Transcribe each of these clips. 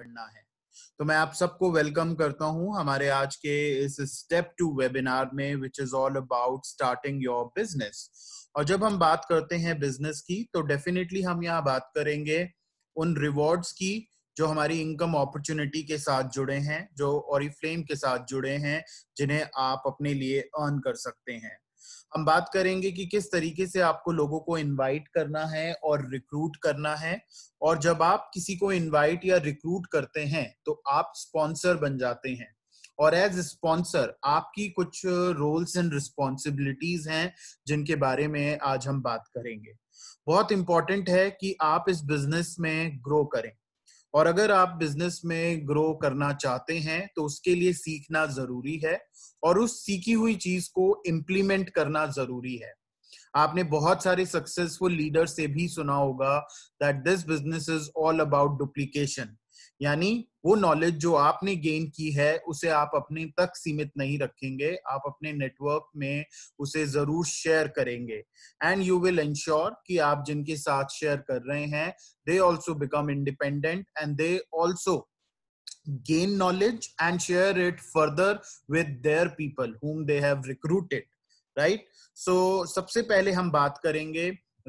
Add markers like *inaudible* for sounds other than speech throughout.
पढ़ना है तो मैं आप सबको वेलकम करता हूं हमारे आज के इस स्टेप टू वेबिनार में which is all about starting your business और जब हम बात करते हैं बिजनेस की तो डेफिनेटली हम यहाँ बात करेंगे उन रिवॉर्ड्स की जो हमारी इनकम अपॉर्चुनिटी के साथ जुड़े हैं जो और फ्लेम के साथ जुड़े हैं जिन्हें आप अपने लिए अर्न कर सकते हैं हम बात करेंगे कि किस तरीके से आपको लोगों को इनवाइट करना है और रिक्रूट करना है और जब आप किसी को इनवाइट या रिक्रूट करते हैं तो आप स्पॉन्सर बन जाते हैं और एज स्पॉन्सर आपकी कुछ रोल्स एंड रिस्पॉन्सिबिलिटीज हैं जिनके बारे में आज हम बात करेंगे बहुत इंपॉर्टेंट है कि आप इस बिजनेस में ग्रो करें और अगर आप बिजनेस में ग्रो करना चाहते हैं तो उसके लिए सीखना जरूरी है और उस सीखी हुई चीज को इम्प्लीमेंट करना जरूरी है आपने बहुत सारे सक्सेसफुल लीडर से भी सुना होगा that this business is all about duplication यानी वो नॉलेज जो आपने गेन की है उसे आप अपने तक सीमित नहीं रखेंगे आप अपने नेटवर्क में उसे जरूर शेयर करेंगे एंड यू विल इंश्योर कि आप जिनके साथ शेयर कर रहे हैं they also become independent and they also gain knowledge and share it further with their people whom they have recruited right so सबसे पहले हम बात करेंगे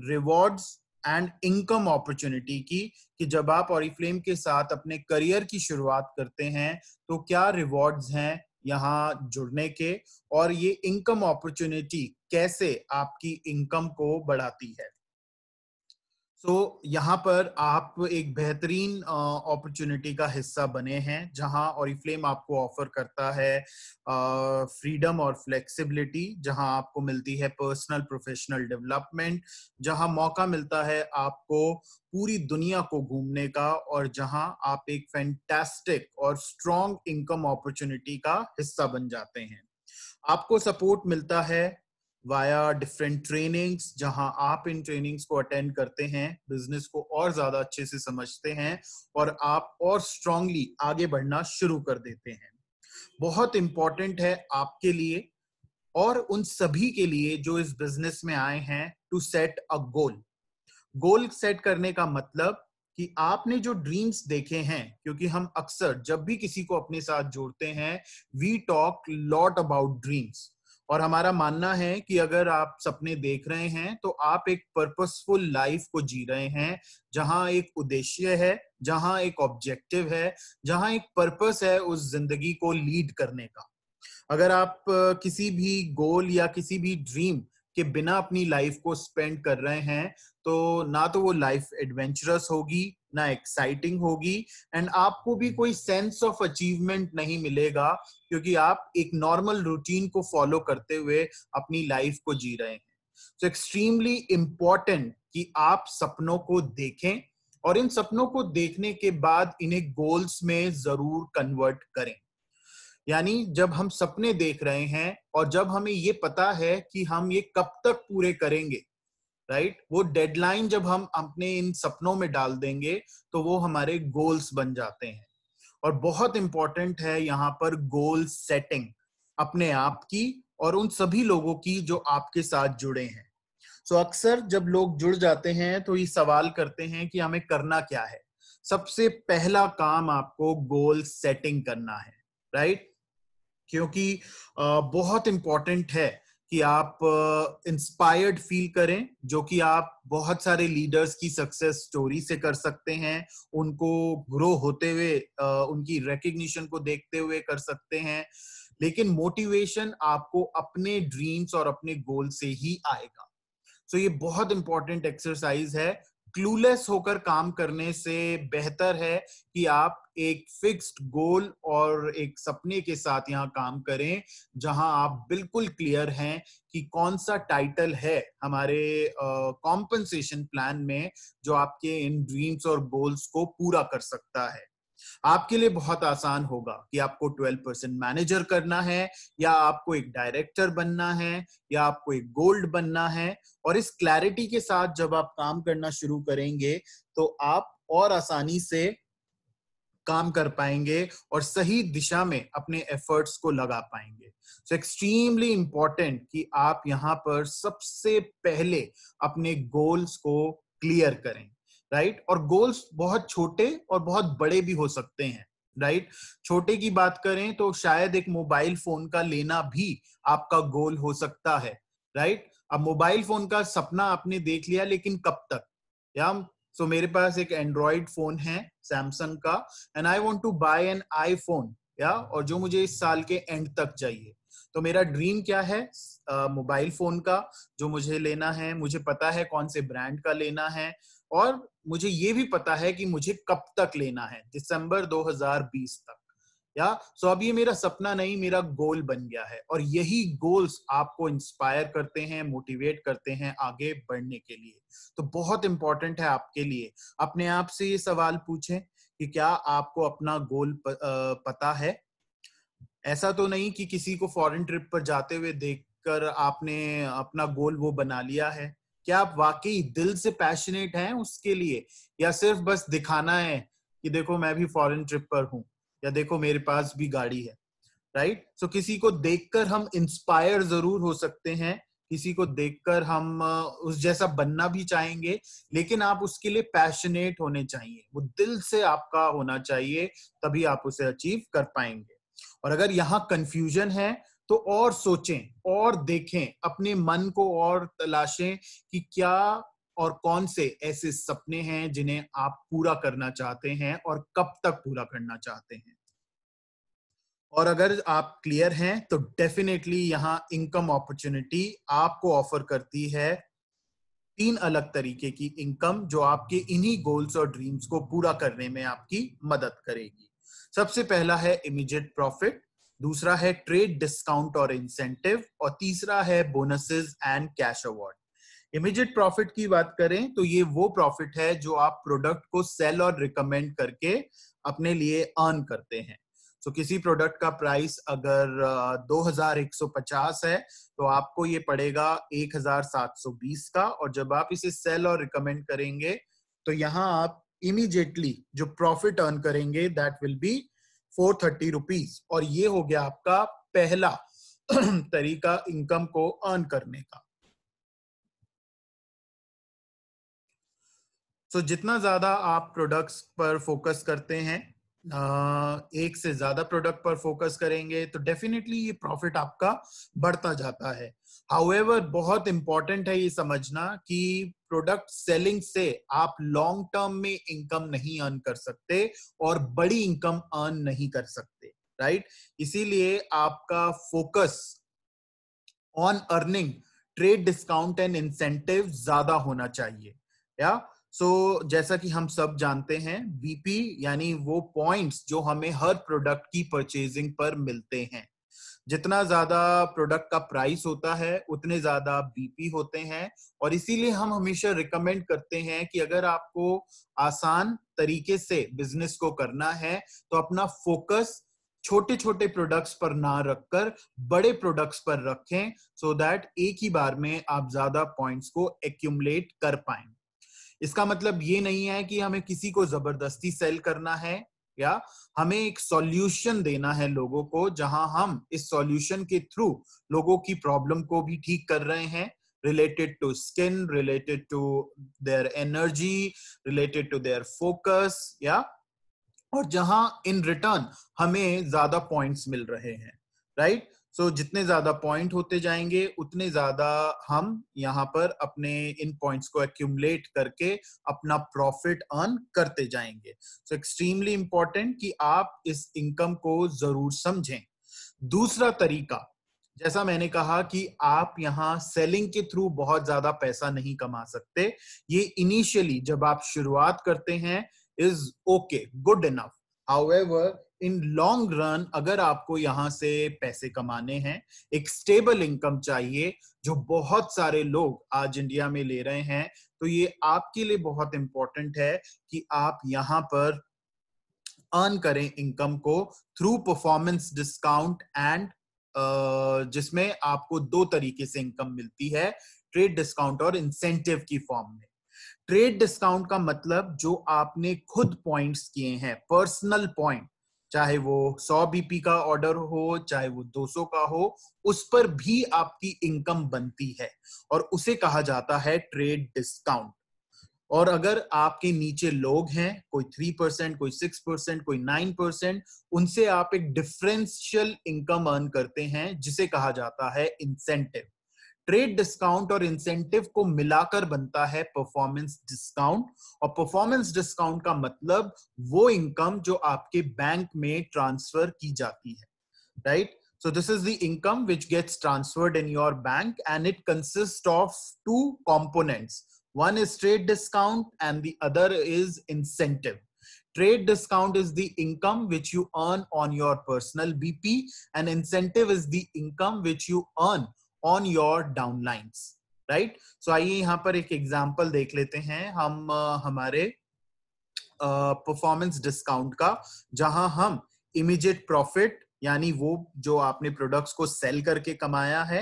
रिवॉर्ड्स एंड इनकम अपॉर्चुनिटी की कि जब आप ऑरिफ्लेम के साथ अपने करियर की शुरुआत करते हैं तो क्या रिवॉर्ड्स हैं यहाँ जुड़ने के और ये इनकम अपॉर्चुनिटी कैसे आपकी इनकम को बढ़ाती है सो so, यहाँ पर आप एक बेहतरीन अपॉर्चुनिटी का हिस्सा बने हैं जहाँ ऑरिफ्लेम आपको ऑफर करता है फ्रीडम और फ्लेक्सिबिलिटी जहाँ आपको मिलती है पर्सनल प्रोफेशनल डेवलपमेंट जहाँ मौका मिलता है आपको पूरी दुनिया को घूमने का और जहाँ आप एक फैंटेस्टिक और स्ट्रॉन्ग इनकम अपॉर्चुनिटी का हिस्सा बन जाते हैं आपको सपोर्ट मिलता है वाया डिफरेंट ट्रेनिंग्स जहां आप इन ट्रेनिंग्स को अटेंड करते हैं बिजनेस को और ज्यादा अच्छे से समझते हैं और आप और स्ट्रांगली आगे बढ़ना शुरू कर देते हैं बहुत इंपॉर्टेंट है आपके लिए और उन सभी के लिए जो इस बिजनेस में आए हैं to set a goal goal set करने का मतलब कि आपने जो ड्रीम्स देखे हैं क्योंकि हम अक्सर जब भी किसी को अपने साथ जोड़ते हैं we talk lot about dreams और हमारा मानना है कि अगर आप सपने देख रहे हैं तो आप एक पर्पसफुल लाइफ को जी रहे हैं जहां एक उद्देश्य है जहां एक ऑब्जेक्टिव है जहां एक पर्पस है उस जिंदगी को लीड करने का अगर आप किसी भी गोल या किसी भी ड्रीम के बिना अपनी लाइफ को स्पेंड कर रहे हैं तो ना तो वो लाइफ एडवेंचरस होगी ना एक्साइटिंग होगी एंड आपको भी कोई सेंस ऑफ अचीवमेंट नहीं मिलेगा क्योंकि आप एक नॉर्मल रूटीन को फॉलो करते हुए अपनी लाइफ को जी रहे हैं सो एक्सट्रीमली इम्पॉर्टेंट कि आप सपनों को देखें और इन सपनों को देखने के बाद इन्हें गोल्स में जरूर कन्वर्ट करें यानी जब हम सपने देख रहे हैं और जब हमें ये पता है कि हम ये कब तक पूरे करेंगे राइट वो डेडलाइन जब हम अपने इन सपनों में डाल देंगे तो वो हमारे गोल्स बन जाते हैं और बहुत इंपॉर्टेंट है यहाँ पर गोल सेटिंग अपने आप की और उन सभी लोगों की जो आपके साथ जुड़े हैं सो so, अक्सर जब लोग जुड़ जाते हैं तो ये सवाल करते हैं कि हमें करना क्या है सबसे पहला काम आपको गोल सेटिंग करना है राइट right? क्योंकि बहुत इंपॉर्टेंट है कि आप इंस्पायर्ड uh, फील करें जो कि आप बहुत सारे लीडर्स की सक्सेस स्टोरी से कर सकते हैं उनको ग्रो होते हुए uh, उनकी रिकग्निशन को देखते हुए कर सकते हैं लेकिन मोटिवेशन आपको अपने ड्रीम्स और अपने गोल से ही आएगा सो so, ये बहुत इंपॉर्टेंट एक्सरसाइज है क्लूलेस होकर काम करने से बेहतर है कि आप एक फिक्स्ड गोल और एक सपने के साथ यहाँ काम करें जहां आप बिल्कुल क्लियर हैं कि कौन सा टाइटल है हमारे कॉम्पनसेशन uh, प्लान में जो आपके इन ड्रीम्स और गोल्स को पूरा कर सकता है आपके लिए बहुत आसान होगा कि आपको 12 परसेंट मैनेजर करना है या आपको एक डायरेक्टर बनना है या आपको एक गोल्ड बनना है और इस क्लैरिटी के साथ जब आप काम करना शुरू करेंगे तो आप और आसानी से काम कर पाएंगे और सही दिशा में अपने एफर्ट्स को लगा पाएंगे सो एक्सट्रीमली इंपॉर्टेंट कि आप यहाँ पर सबसे पहले अपने गोल्स को क्लियर करें राइट right? और गोल्स बहुत छोटे और बहुत बड़े भी हो सकते हैं राइट right? छोटे की बात करें तो शायद एक मोबाइल फोन का लेना भी आपका गोल हो सकता है राइट right? अब मोबाइल फोन का सपना आपने देख लिया लेकिन कब तक या सो so, मेरे पास एक एंड्रॉइड फोन है सैमसंग का and I want to buy an iPhone या और जो मुझे इस साल के एंड तक चाहिए तो मेरा ड्रीम क्या है मोबाइल uh, फोन का जो मुझे लेना है मुझे पता है कौन से ब्रांड का लेना है और मुझे ये भी पता है कि मुझे कब तक लेना है दिसंबर 2020 तक या सो अब ये मेरा सपना नहीं मेरा गोल बन गया है और यही गोल्स आपको इंस्पायर करते हैं मोटिवेट करते हैं आगे बढ़ने के लिए तो बहुत इंपॉर्टेंट है आपके लिए अपने आप से ये सवाल पूछें कि क्या आपको अपना गोल प, आ, पता है ऐसा तो नहीं कि किसी को फॉरेन ट्रिप पर जाते हुए देखकर आपने अपना गोल वो बना लिया है क्या आप वाकई दिल से पैशनेट हैं उसके लिए या सिर्फ बस दिखाना है कि देखो मैं भी फॉरेन ट्रिप पर हूँ या देखो मेरे पास भी गाड़ी है राइट right? सो so, किसी को देखकर हम इंस्पायर जरूर हो सकते हैं किसी को देखकर हम उस जैसा बनना भी चाहेंगे लेकिन आप उसके लिए पैशनेट होने चाहिए वो दिल से आपका होना चाहिए तभी आप उसे अचीव कर पाएंगे और अगर यहाँ कंफ्यूजन है तो और सोचें और देखें अपने मन को और तलाशें कि क्या और कौन से ऐसे सपने हैं जिन्हें आप पूरा करना चाहते हैं और कब तक पूरा करना चाहते हैं और अगर आप क्लियर हैं तो डेफिनेटली यहाँ इनकम अपॉर्चुनिटी आपको ऑफर करती है तीन अलग तरीके की इनकम जो आपके इन्हीं गोल्स और ड्रीम्स को पूरा करने में आपकी मदद करेगी सबसे पहला है इमीडिएट प्रॉफिट दूसरा है ट्रेड डिस्काउंट और इंसेंटिव और तीसरा है bonuses and cash award immediate profit की बात करें तो ये वो प्रॉफिट है जो आप प्रोडक्ट को सेल और रिकमेंड करके अपने लिए अर्न करते हैं तो so, किसी प्रोडक्ट का प्राइस अगर दो हजार एक सौ पचास है तो आपको ये पड़ेगा एक हजार सात सौ बीस का और जब आप इसे सेल और रिकमेंड करेंगे तो यहाँ आप इमीजिएटली जो प्रॉफिट अर्न करेंगे that will be four thirty rupees और ये हो गया आपका पहला *clears throat* तरीका इनकम को अर्न करने का सो so, जितना ज्यादा आप प्रोडक्ट्स पर फोकस करते हैं एक से ज्यादा प्रोडक्ट पर फोकस करेंगे तो डेफिनेटली ये प्रॉफिट आपका बढ़ता जाता है हाउएवर बहुत इंपॉर्टेंट है ये समझना कि प्रोडक्ट सेलिंग से आप लॉन्ग टर्म में इनकम नहीं अर्न कर सकते और बड़ी इनकम अर्न नहीं कर सकते राइट इसीलिए आपका focus on earning trade discount and incentive ज्यादा होना चाहिए या सो so, जैसा कि हम सब जानते हैं बीपी यानी वो पॉइंट्स जो हमें हर प्रोडक्ट की परचेजिंग पर मिलते हैं जितना ज्यादा प्रोडक्ट का प्राइस होता है उतने ज्यादा बीपी होते हैं और इसीलिए हम हमेशा रिकमेंड करते हैं कि अगर आपको आसान तरीके से बिजनेस को करना है तो अपना फोकस छोटे छोटे प्रोडक्ट्स पर ना रखकर बड़े प्रोडक्ट्स पर रखें सो so दैट एक ही बार में आप ज्यादा पॉइंट्स को एक्यूमलेट कर पाए इसका मतलब ये नहीं है कि हमें किसी को जबरदस्ती सेल करना है या हमें एक सॉल्यूशन देना है लोगों को जहां हम इस सॉल्यूशन के थ्रू लोगों की प्रॉब्लम को भी ठीक कर रहे हैं related to skin related to their energy related to their focus या और जहां इन रिटर्न हमें ज्यादा पॉइंट्स मिल रहे हैं राइट right? सो so, जितने ज्यादा पॉइंट होते जाएंगे उतने ज्यादा हम यहाँ पर अपने इन पॉइंट्स को एक्यूमलेट करके अपना प्रॉफिट अर्न करते जाएंगे सो एक्सट्रीमली इंपॉर्टेंट कि आप इस इनकम को जरूर समझें दूसरा तरीका जैसा मैंने कहा कि आप यहाँ सेलिंग के थ्रू बहुत ज्यादा पैसा नहीं कमा सकते ये इनिशियली जब आप शुरुआत करते हैं is okay good enough how in long run अगर आपको यहां से पैसे कमाने हैं एक स्टेबल इनकम चाहिए जो बहुत सारे लोग आज इंडिया में ले रहे हैं तो ये आपके लिए बहुत इंपॉर्टेंट है कि आप यहां पर अर्न करें इनकम को थ्रू परफॉर्मेंस डिस्काउंट एंड जिसमें आपको दो तरीके से इनकम मिलती है ट्रेड डिस्काउंट और इंसेंटिव की फॉर्म में ट्रेड डिस्काउंट का मतलब जो आपने खुद पॉइंट्स किए हैं पर्सनल पॉइंट चाहे वो 100 बीपी का ऑर्डर हो चाहे वो 200 का हो उस पर भी आपकी इनकम बनती है और उसे कहा जाता है ट्रेड डिस्काउंट और अगर आपके नीचे लोग हैं कोई थ्री परसेंट कोई सिक्स परसेंट कोई नाइन परसेंट उनसे आप एक डिफरेंशियल इनकम अर्न करते हैं जिसे कहा जाता है इंसेंटिव ट्रेड डिस्काउंट और इंसेंटिव को मिलाकर बनता है परफॉर्मेंस डिस्काउंट और परफॉर्मेंस डिस्काउंट का मतलब वो इनकम जो आपके बैंक में ट्रांसफर की जाती है right so this is the income which gets transferred in your bank and it consists of two components one is trade discount and the other is incentive trade discount is the income which you earn on your personal bp and incentive is the income which you earn on your downlines right so आइए यहाँ पर एक example देख लेते हैं हम हमारे performance uh, discount का जहां हम इमीडिएट प्रॉफिट यानी वो जो आपने प्रोडक्ट्स को सेल करके कमाया है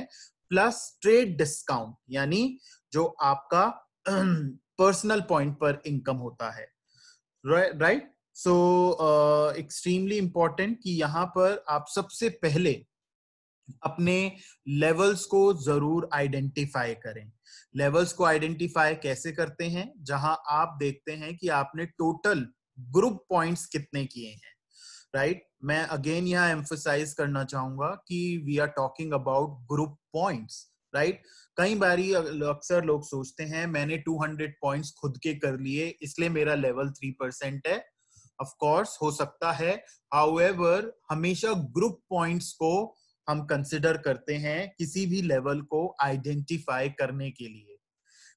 प्लस ट्रेड डिस्काउंट यानी जो आपका पर्सनल पॉइंट पर इनकम होता है राइट सो एक्सट्रीमली इंपॉर्टेंट कि यहाँ पर आप सबसे पहले अपने लेवल्स को जरूर आइडेंटिफाई करें लेवल्स को आइडेंटिफाई कैसे करते हैं जहां आप देखते हैं कि आपने टोटल ग्रुप पॉइंट्स कितने किए हैं राइट right? मैं अगेन यहां एम्फोसाइज करना चाहूंगा कि we are talking about group points right कई बार अक्सर लोग सोचते हैं मैंने 200 पॉइंट्स खुद के कर लिए इसलिए मेरा लेवल थ्री परसेंट है ऑफ कोर्स हो सकता है हाउएवर हमेशा ग्रुप पॉइंट्स को हम कंसिडर करते हैं किसी भी लेवल को आइडेंटिफाई करने के लिए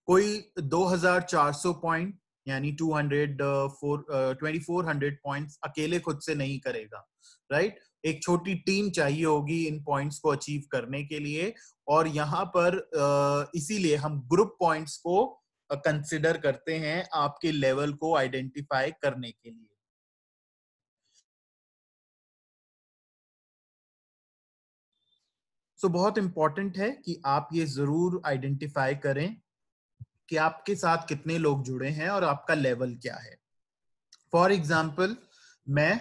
कोई 2400 पॉइंट यानी 200 फोर ट्वेंटी पॉइंट्स अकेले खुद से नहीं करेगा राइट right? एक छोटी टीम चाहिए होगी इन पॉइंट्स को अचीव करने के लिए और यहाँ पर uh, इसीलिए हम ग्रुप पॉइंट्स को कंसिडर uh, करते हैं आपके लेवल को आइडेंटिफाई करने के लिए सो so, बहुत इंपॉर्टेंट है कि आप ये जरूर आइडेंटिफाई करें कि आपके साथ कितने लोग जुड़े हैं और आपका लेवल क्या है फॉर एग्जाम्पल मैं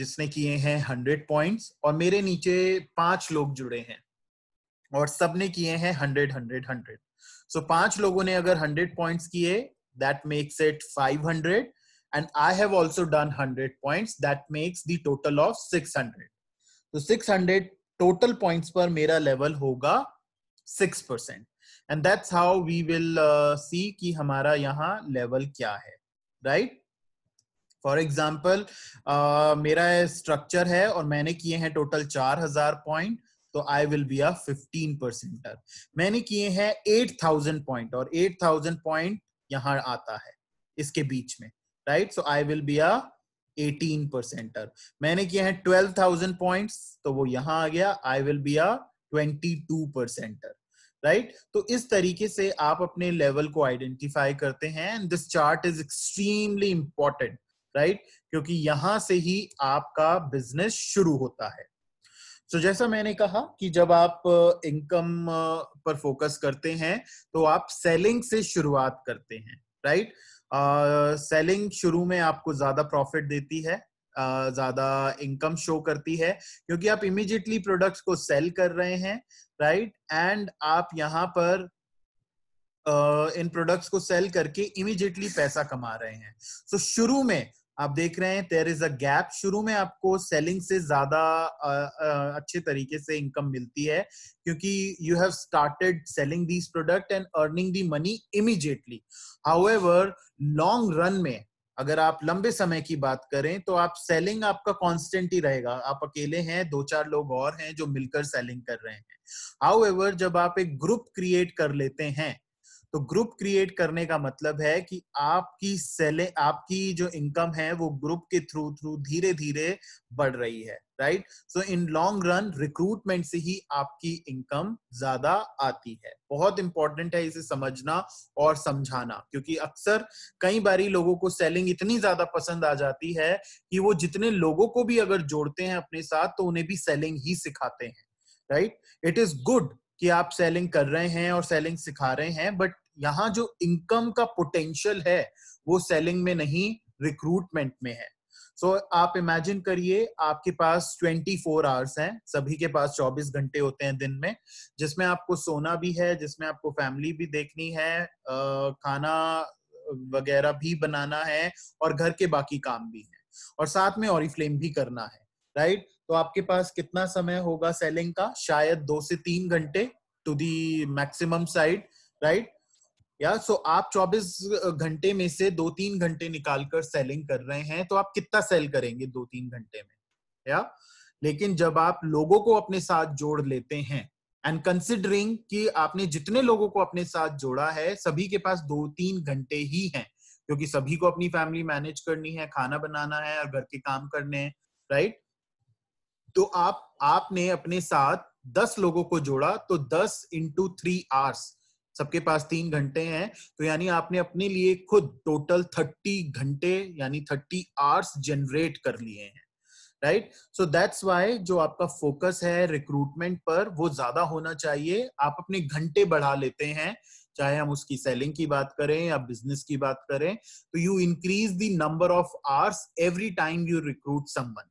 जिसने किए हैं हंड्रेड पॉइंट्स और मेरे नीचे पांच लोग जुड़े हैं और सबने किए हैं हंड्रेड हंड्रेड हंड्रेड सो पांच लोगों ने अगर हंड्रेड पॉइंट्स किए that makes it five hundred and have also done hundred point that makes the total of six hundred तो सिक्स हंड्रेड टोटल पॉइंट्स पर मेरा लेवल होगा six percent and that's how we will see कि हमारा यहाँ लेवल क्या है right फॉर एग्जाम्पल uh, मेरा स्ट्रक्चर है और मैंने किए हैं टोटल चार हजार पॉइंट तो I will be a fifteen percenter मैंने किए हैं एट थाउजेंड पॉइंट और एट थाउजेंड पॉइंट यहाँ आता है इसके बीच में right so I will be a eighteen percenter मैंने किया है ट्वेल्व थाउजेंड पॉइंट तो वो यहां आ गया I will be a twenty two percenter right तो इस तरीके से आप अपने लेवल को आइडेंटिफाई करते हैं and this chart is extremely important right क्योंकि यहां से ही आपका बिजनेस शुरू होता है सो so, जैसा मैंने कहा कि जब आप इनकम uh, uh, पर फोकस करते हैं तो आप सेलिंग से शुरुआत करते हैं राइट right? सेलिंग uh, शुरू में आपको ज्यादा प्रॉफिट देती है uh, ज्यादा इनकम शो करती है क्योंकि आप इमिजिएटली प्रोडक्ट्स को सेल कर रहे हैं राइट right? एंड आप यहाँ पर uh, इन प्रोडक्ट्स को सेल करके इमिजिएटली पैसा कमा रहे हैं सो so, शुरू में आप देख रहे हैं देर इज अ गैप शुरू में आपको सेलिंग से ज्यादा अच्छे तरीके से इनकम मिलती है क्योंकि you have started selling these product and earning the money immediately however long run में अगर आप लंबे समय की बात करें तो आप सेलिंग आपका कॉन्स्टेंट ही रहेगा आप अकेले हैं दो चार लोग और हैं जो मिलकर सेलिंग कर रहे हैं हाउ जब आप एक ग्रुप क्रिएट कर लेते हैं तो ग्रुप क्रिएट करने का मतलब है कि आपकी सेले आपकी जो इनकम है वो ग्रुप के थ्रू थ्रू धीरे धीरे बढ़ रही है right so in long run recruitment से ही आपकी इनकम ज्यादा आती है बहुत इंपॉर्टेंट है इसे समझना और समझाना क्योंकि अक्सर कई बारी लोगों को सेलिंग इतनी ज्यादा पसंद आ जाती है कि वो जितने लोगों को भी अगर जोड़ते हैं अपने साथ तो उन्हें भी सेलिंग ही सिखाते हैं राइट इट इज गुड कि आप सेलिंग कर रहे हैं और सेलिंग सिखा रहे हैं बट यहाँ जो इनकम का पोटेंशियल है वो सेलिंग में नहीं रिक्रूटमेंट में है सो so, आप इमेजिन करिए आपके पास 24 फोर आवर्स हैं सभी के पास 24 घंटे होते हैं दिन में जिसमें आपको सोना भी है जिसमें आपको फैमिली भी देखनी है खाना वगैरह भी बनाना है और घर के बाकी काम भी है और साथ में ऑरिफ्लेम भी करना है राइट तो आपके पास कितना समय होगा सेलिंग का शायद दो से तीन घंटे to the maximum side right या सो आप 24 घंटे में से दो तीन घंटे निकालकर सेलिंग कर रहे हैं तो आप कितना सेल करेंगे दो तीन घंटे में या लेकिन जब आप लोगों को अपने साथ जोड़ लेते हैं एंड कंसिडरिंग कि आपने जितने लोगों को अपने साथ जोड़ा है सभी के पास दो तीन घंटे ही हैं क्योंकि सभी को अपनी फैमिली मैनेज करनी है खाना बनाना है और घर के काम करने हैं राइट तो आप आपने अपने साथ दस लोगों को जोड़ा तो दस इंटू थ्री आवर्स सबके पास तीन घंटे हैं तो यानी आपने अपने लिए खुद टोटल थर्टी घंटे यानी थर्टी आवर्स जनरेट कर लिए हैं राइट सो दैट्स वाई जो आपका फोकस है रिक्रूटमेंट पर वो ज्यादा होना चाहिए आप अपने घंटे बढ़ा लेते हैं चाहे हम उसकी सेलिंग की बात करें या बिजनेस की बात करें तो you increase the number of hours every time you recruit someone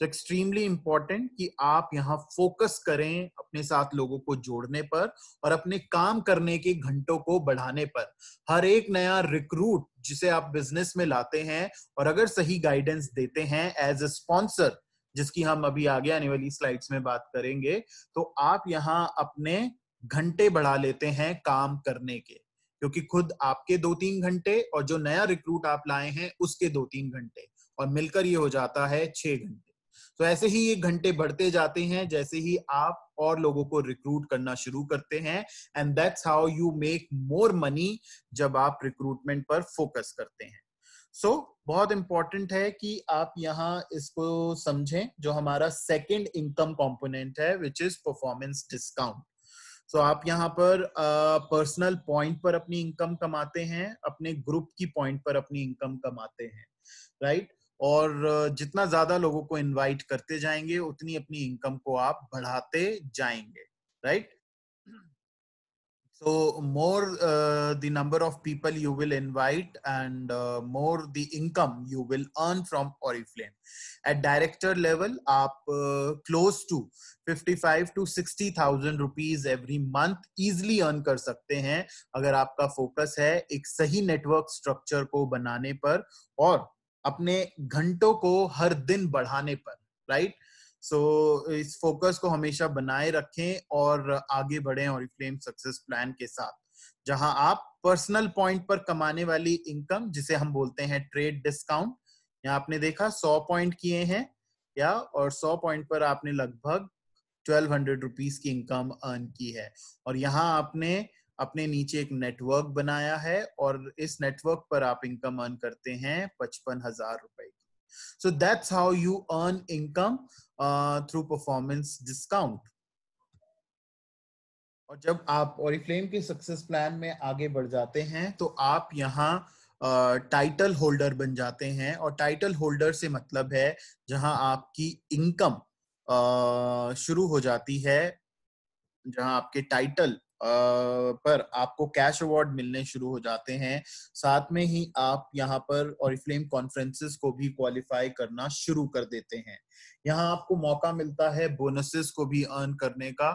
तो एक्सट्रीमली इंपॉर्टेंट कि आप यहाँ फोकस करें अपने साथ लोगों को जोड़ने पर और अपने काम करने के घंटों को बढ़ाने पर हर एक नया रिक्रूट जिसे आप बिजनेस में लाते हैं और अगर सही गाइडेंस देते हैं एज अ स्पॉन्सर जिसकी हम अभी आगे आने वाली स्लाइड्स में बात करेंगे तो आप यहाँ अपने घंटे बढ़ा लेते हैं काम करने के क्योंकि खुद आपके दो तीन घंटे और जो नया रिक्रूट आप लाए हैं उसके दो तीन घंटे और मिलकर ये हो जाता है छह घंटे तो ऐसे ही ये घंटे बढ़ते जाते हैं जैसे ही आप और लोगों को रिक्रूट करना शुरू करते हैं and that's how you make more money जब आप रिक्रूटमेंट पर फोकस करते हैं सो so, बहुत इंपॉर्टेंट है कि आप यहाँ इसको समझें जो हमारा सेकेंड इनकम कॉम्पोनेंट है which is performance discount so so, आप यहाँ पर पर्सनल uh, पॉइंट पर अपनी इनकम कमाते हैं अपने ग्रुप की पॉइंट पर अपनी इनकम कमाते हैं राइट right? और जितना ज्यादा लोगों को इनवाइट करते जाएंगे उतनी अपनी इनकम को आप बढ़ाते जाएंगे right so more the number of people you will invite and more the income you will earn from Oriflame at director level आप close to 55 to 60 thousand rupees every month easily earn कर सकते हैं अगर आपका focus है एक सही network structure को बनाने पर और अपने घंटों को हर दिन बढ़ाने पर राइट सो so, इस फोकस को हमेशा बनाए रखें और आगे बढ़े और फ्लेम सक्सेस प्लान के साथ जहां आप पर्सनल पॉइंट पर कमाने वाली इनकम जिसे हम बोलते हैं ट्रेड डिस्काउंट यहाँ आपने देखा सौ पॉइंट किए हैं या और सौ पॉइंट पर आपने लगभग ट्वेल्व हंड्रेड रुपीज की इनकम अर्न की है और यहाँ आपने अपने नीचे एक नेटवर्क बनाया है और इस नेटवर्क पर आप इनकम अर्न करते हैं पचपन हजार रुपए की so that's you earn income through performance discount और जब आप ओरिफ्लेम के सक्सेस प्लान में आगे बढ़ जाते हैं तो आप यहाँ टाइटल uh, होल्डर बन जाते हैं और टाइटल होल्डर से मतलब है जहां आपकी इनकम uh, शुरू हो जाती है जहां आपके टाइटल पर आपको कैश अवार्ड मिलने शुरू हो जाते हैं साथ में ही आप यहाँ पर और फ्लेम कॉन्फ्रेंसेस को भी क्वालिफाई करना शुरू कर देते हैं यहाँ आपको मौका मिलता है बोनसेस को भी अर्न करने का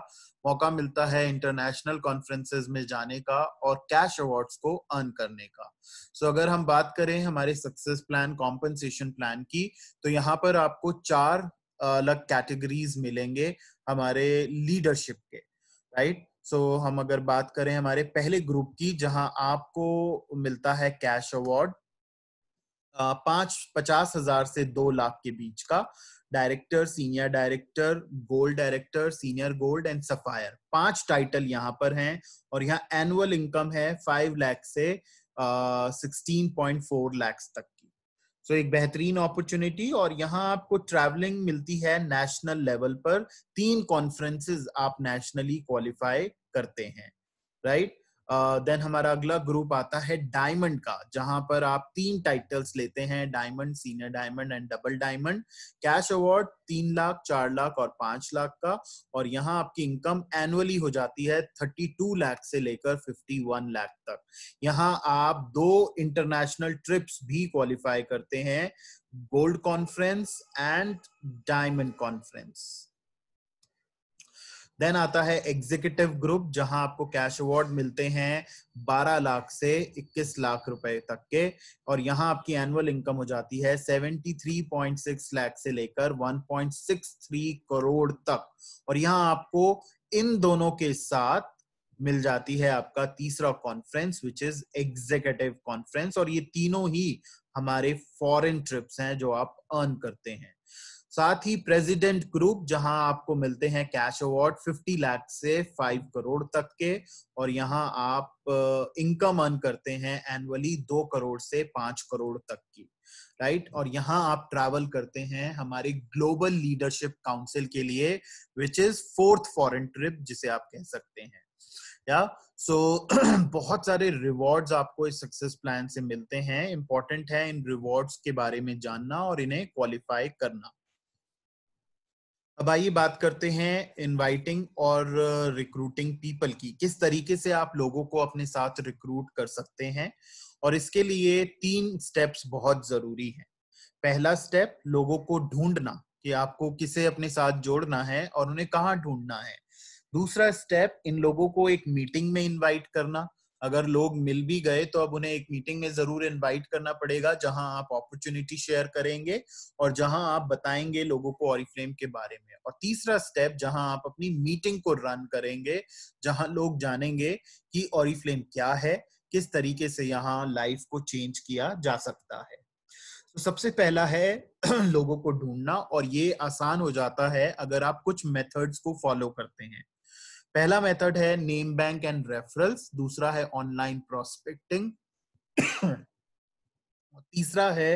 मौका मिलता है इंटरनेशनल कॉन्फ्रेंसेस में जाने का और कैश अवार्ड्स को अर्न करने का सो so, अगर हम बात करें हमारे सक्सेस प्लान कॉम्पनसेशन प्लान की तो यहाँ पर आपको चार अलग कैटेगरीज मिलेंगे हमारे लीडरशिप के राइट right? सो so, हम अगर बात करें हमारे पहले ग्रुप की जहां आपको मिलता है कैश अवार्ड पांच पचास हजार से दो लाख के बीच का director senior director gold director senior gold and sapphire पांच टाइटल यहाँ पर हैं और यहाँ एनुअल इनकम है फाइव लाख से सिक्सटीन पॉइंट फोर लैक्स तक सो एक बेहतरीन अपॉर्चुनिटी और यहाँ आपको ट्रैवलिंग मिलती है नेशनल लेवल पर तीन कॉन्फ्रेंसेस आप नेशनली क्वालिफाई करते हैं राइट right? देन हमारा अगला ग्रुप आता है डायमंड का जहां पर आप तीन टाइटल्स लेते हैं diamond senior diamond and double diamond cash award तीन लाख चार लाख और पांच लाख का और यहाँ आपकी इनकम एनुअली हो जाती है थर्टी टू लाख से लेकर फिफ्टी वन लाख तक यहाँ आप दो इंटरनेशनल ट्रिप्स भी क्वालिफाई करते हैं gold conference and diamond conference then आता है एग्जीक्यूटिव ग्रुप जहां आपको कैश अवार्ड मिलते हैं 12 लाख से 21 लाख रुपए तक के और यहां आपकी एनुअल इनकम हो जाती है 73.6 लाख से लेकर 1.63 करोड़ तक और यहां आपको इन दोनों के साथ मिल जाती है आपका तीसरा conference which is executive conference और ये तीनों ही हमारे फॉरेन ट्रिप्स हैं जो आप अर्न करते हैं साथ ही प्रेसिडेंट ग्रुप जहां आपको मिलते हैं कैश अवार्ड 50 लाख से 5 करोड़ तक के और यहां आप इनकम अर्न करते हैं एनुअली दो करोड़ से पांच करोड़ तक की राइट और यहाँ आप ट्रैवल करते हैं हमारे ग्लोबल लीडरशिप काउंसिल के लिए which is fourth foreign trip जिसे आप कह सकते हैं या सो so, *clears throat* बहुत सारे रिवॉर्ड्स आपको इस सक्सेस प्लान से मिलते हैं इंपॉर्टेंट है इन रिवॉर्ड्स के बारे में जानना और इन्हें क्वालिफाई करना अब आइए बात करते हैं इनवाइटिंग और रिक्रूटिंग पीपल की किस तरीके से आप लोगों को अपने साथ रिक्रूट कर सकते हैं और इसके लिए तीन स्टेप्स बहुत जरूरी हैं पहला स्टेप लोगों को ढूंढना कि आपको किसे अपने साथ जोड़ना है और उन्हें कहाँ ढूंढना है दूसरा स्टेप इन लोगों को एक मीटिंग में इनवाइट करना अगर लोग मिल भी गए तो अब उन्हें एक मीटिंग में जरूर इनवाइट करना पड़ेगा जहां आप अपॉर्चुनिटी शेयर करेंगे और जहां आप बताएंगे लोगों को ऑरिफ्लेम के बारे में और तीसरा स्टेप जहां आप अपनी मीटिंग को रन करेंगे जहां लोग जानेंगे कि ऑरिफ्लेम क्या है किस तरीके से यहाँ लाइफ को चेंज किया जा सकता है तो सबसे पहला है *clears throat* लोगों को ढूंढना और ये आसान हो जाता है अगर आप कुछ मेथड्स को फॉलो करते हैं पहला मेथड है नेम बैंक एंड रेफरल्स दूसरा है ऑनलाइन प्रोस्पेक्टिंग तीसरा है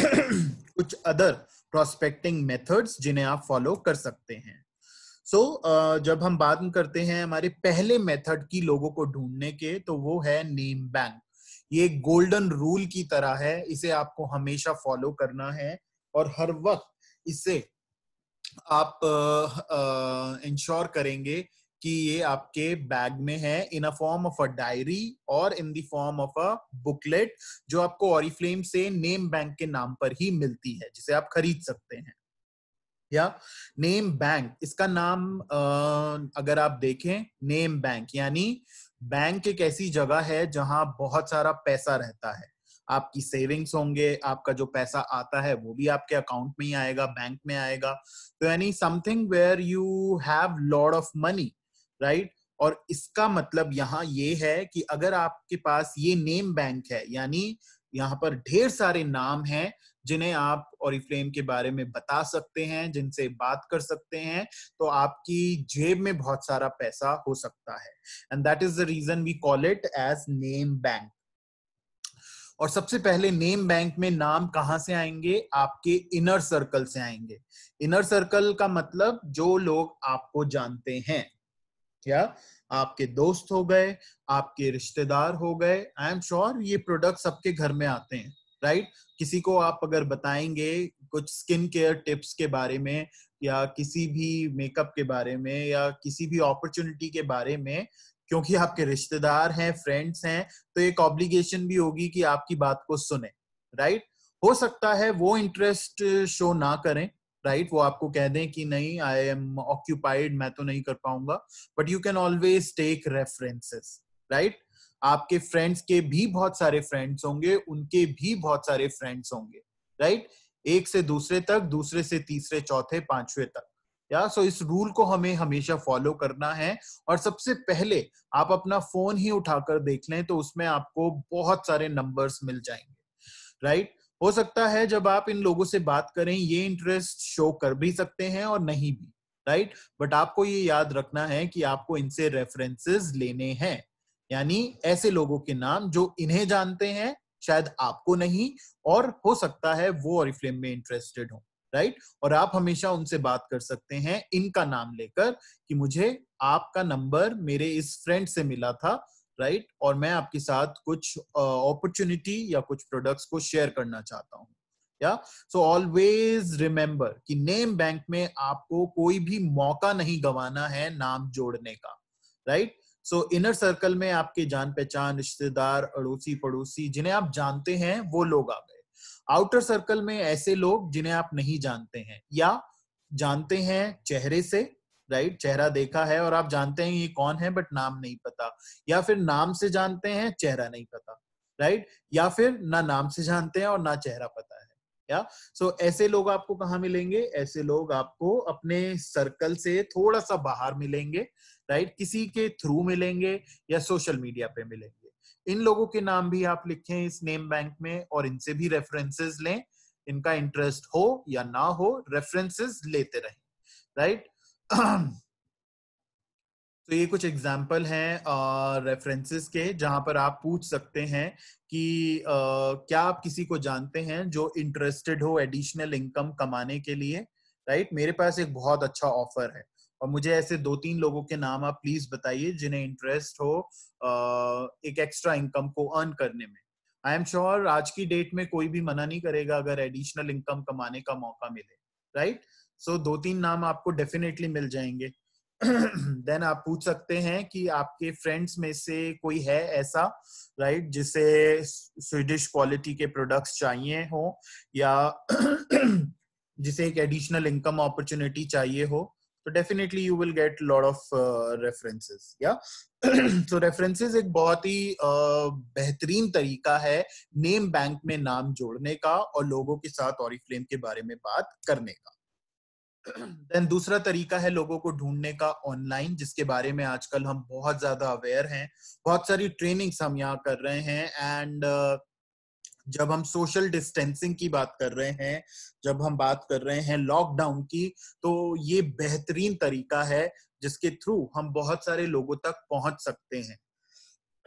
कुछ अदर प्रोस्पेक्टिंग मेथड्स जिन्हें आप फॉलो कर सकते हैं सो so, uh, जब हम बात करते हैं हमारे पहले मेथड की लोगों को ढूंढने के तो वो है नेम बैंक ये गोल्डन रूल की तरह है इसे आपको हमेशा फॉलो करना है और हर वक्त इसे आप इंश्योर करेंगे कि ये आपके बैग में है in a form of a diary और in the form of a booklet जो आपको ऑरिफ्लेम से नेम बैंक के नाम पर ही मिलती है जिसे आप खरीद सकते हैं या नेम बैंक इसका नाम अगर आप देखें नेम बैंक यानी बैंक एक ऐसी जगह है जहां बहुत सारा पैसा रहता है आपकी सेविंग्स होंगे आपका जो पैसा आता है वो भी आपके अकाउंट में ही आएगा बैंक में आएगा तो यानी something where you have lot of money right और इसका मतलब यहाँ ये है कि अगर आपके पास ये नेम बैंक है यानी यहाँ पर ढेर सारे नाम हैं जिन्हें आप और फ्लेम के बारे में बता सकते हैं जिनसे बात कर सकते हैं तो आपकी जेब में बहुत सारा पैसा हो सकता है and that is the reason we call it as name bank और सबसे पहले नेम बैंक में नाम कहाँ से आएंगे आपके इनर सर्कल से आएंगे इनर सर्कल का मतलब जो लोग आपको जानते हैं या आपके दोस्त हो गए आपके रिश्तेदार हो गए आई एम श्योर ये प्रोडक्ट सबके घर में आते हैं राइट right? किसी को आप अगर बताएंगे कुछ स्किन केयर टिप्स के बारे में या किसी भी मेकअप के बारे में या किसी भी अपॉर्चुनिटी के बारे में क्योंकि आपके रिश्तेदार हैं फ्रेंड्स हैं तो एक ऑब्लिगेशन भी होगी कि आपकी बात को सुने राइट right? हो सकता है वो इंटरेस्ट शो ना करें राइट वो आपको कह दें कि नहीं आई एम ऑक्यूपाइड मैं तो नहीं कर पाऊंगा but you can always take references right आपके फ्रेंड्स के भी बहुत सारे फ्रेंड्स होंगे उनके भी बहुत सारे फ्रेंड्स होंगे राइट एक से दूसरे तक दूसरे से तीसरे चौथे पांचवे तक या सो इस रूल को हमें हमेशा फॉलो करना है और सबसे पहले आप अपना फोन ही उठाकर देख लें तो उसमें आपको बहुत सारे नंबर्स मिल जाएंगे राइट right? हो सकता है जब आप इन लोगों से बात करें ये इंटरेस्ट शो कर भी सकते हैं और नहीं भी राइट right? बट आपको ये याद रखना है कि आपको इनसे रेफरेंसेस लेने हैं यानी ऐसे लोगों के नाम जो इन्हें जानते हैं शायद आपको नहीं और हो सकता है वो ऑरिफ्लेम में इंटरेस्टेड हो राइट और आप हमेशा उनसे बात कर सकते हैं इनका नाम लेकर कि मुझे आपका नंबर मेरे इस फ्रेंड से मिला था राइट right? और मैं आपके साथ कुछ अपॉर्चुनिटी uh, या कुछ प्रोडक्ट्स को शेयर करना चाहता हूँ या सो ऑलवेज रिमेम्बर कि नेम बैंक में आपको कोई भी मौका नहीं गवाना है नाम जोड़ने का राइट सो इनर सर्कल में आपके जान पहचान रिश्तेदार अड़ोसी पड़ोसी जिन्हें आप जानते हैं वो लोग आ गए आउटर सर्कल में ऐसे लोग जिन्हें आप नहीं जानते हैं या जानते हैं चेहरे से राइट चेहरा देखा है और आप जानते हैं ये कौन है बट नाम नहीं पता या फिर नाम से जानते हैं चेहरा नहीं पता राइट या फिर ना नाम से जानते हैं और ना चेहरा पता है या सो so, ऐसे लोग आपको कहाँ मिलेंगे ऐसे लोग आपको अपने सर्कल से थोड़ा सा बाहर मिलेंगे राइट किसी के थ्रू मिलेंगे या सोशल मीडिया पे मिलेंगे इन लोगों के नाम भी आप लिखें इस नेम बैंक में और इनसे भी रेफरेंसेस लें इनका इंटरेस्ट हो या ना हो रेफरेंसेस लेते रहें राइट तो ये कुछ एग्जाम्पल हैं रेफरेंसेस के जहां पर आप पूछ सकते हैं कि आ, क्या आप किसी को जानते हैं जो इंटरेस्टेड हो एडिशनल इनकम कमाने के लिए राइट मेरे पास एक बहुत अच्छा ऑफर है और मुझे ऐसे दो तीन लोगों के नाम आप प्लीज बताइए जिन्हें इंटरेस्ट हो आ, एक एक्स्ट्रा इनकम को अर्न करने में आई एम श्योर आज की डेट में कोई भी मना नहीं करेगा अगर एडिशनल इनकम कमाने का मौका मिले राइट right? सो so, दो तीन नाम आपको डेफिनेटली मिल जाएंगे देन *clears throat* आप पूछ सकते हैं कि आपके फ्रेंड्स में से कोई है ऐसा राइट right, जिसे स्वीडिश क्वालिटी के प्रोडक्ट्स चाहिए हो या *clears throat* जिसे एक एडिशनल इनकम अपॉर्चुनिटी चाहिए हो तो definitely you will get lot of references या तो रेफरेंसेस एक बहुत ही uh, बेहतरीन तरीका है नेम बैंक में नाम जोड़ने का और लोगों के साथ और फ्लेम के बारे में बात करने का देन *clears throat* दूसरा तरीका है लोगों को ढूंढने का ऑनलाइन जिसके बारे में आजकल हम बहुत ज्यादा अवेयर हैं बहुत सारी ट्रेनिंग्स हम यहाँ कर रहे हैं एंड uh, जब हम सोशल डिस्टेंसिंग की बात कर रहे हैं जब हम बात कर रहे हैं लॉकडाउन की तो ये बेहतरीन तरीका है जिसके थ्रू हम बहुत सारे लोगों तक पहुंच सकते हैं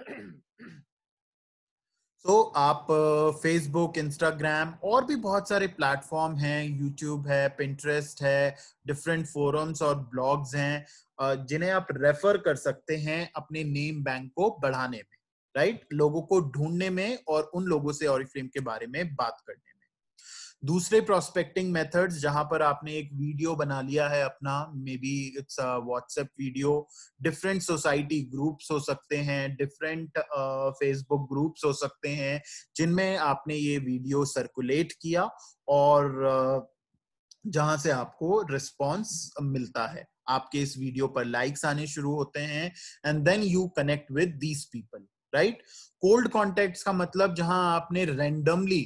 *clears throat* तो आप फेसबुक इंस्टाग्राम और भी बहुत सारे प्लेटफॉर्म हैं यूट्यूब है पिंटरेस्ट है डिफरेंट फोरम्स और ब्लॉग्स हैं जिन्हें आप रेफर कर सकते हैं अपने नेम बैंक को बढ़ाने में राइट लोगों को ढूंढने में और उन लोगों से ऑरिफ्लेम के बारे में बात करने में दूसरे प्रोस्पेक्टिंग मेथड्स जहां पर आपने एक वीडियो बना लिया है अपना maybe it's WhatsApp video different society groups हो सकते हैं डिफरेंट फेसबुक ग्रुप्स हो सकते हैं जिनमें आपने ये वीडियो सर्कुलेट किया और uh, जहां से आपको रिस्पॉन्स मिलता है आपके इस वीडियो पर लाइक्स आने शुरू होते हैं and then you connect with these people right cold contact का मतलब जहां आपने रेंडमली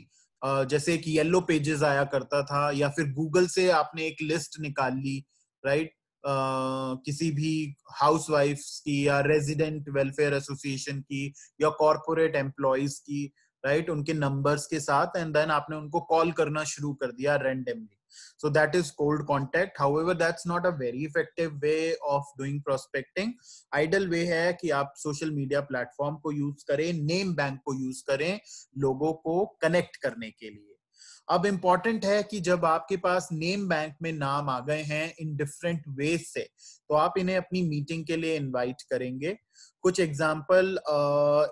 जैसे एक येलो पेजेस आया करता था या फिर गूगल से आपने एक लिस्ट निकाल ली राइट Uh, किसी भी हाउस की या रेजिडेंट वेलफेयर एसोसिएशन की या कॉरपोरेट एम्प्लॉयज की राइट right? उनके नंबर्स के साथ एंड देन आपने उनको कॉल करना शुरू कर दिया randomly So that is cold contact. However, that's not a very effective way of doing prospecting. Ideal way hai ki aap social media platform ko use kare name bank ko use kare logo ko connect karne ke liye अब important है कि जब आपके पास name bank में नाम आ गए हैं in different ways से तो आप इन्हें अपनी मीटिंग के लिए इनवाइट करेंगे कुछ एग्जाम्पल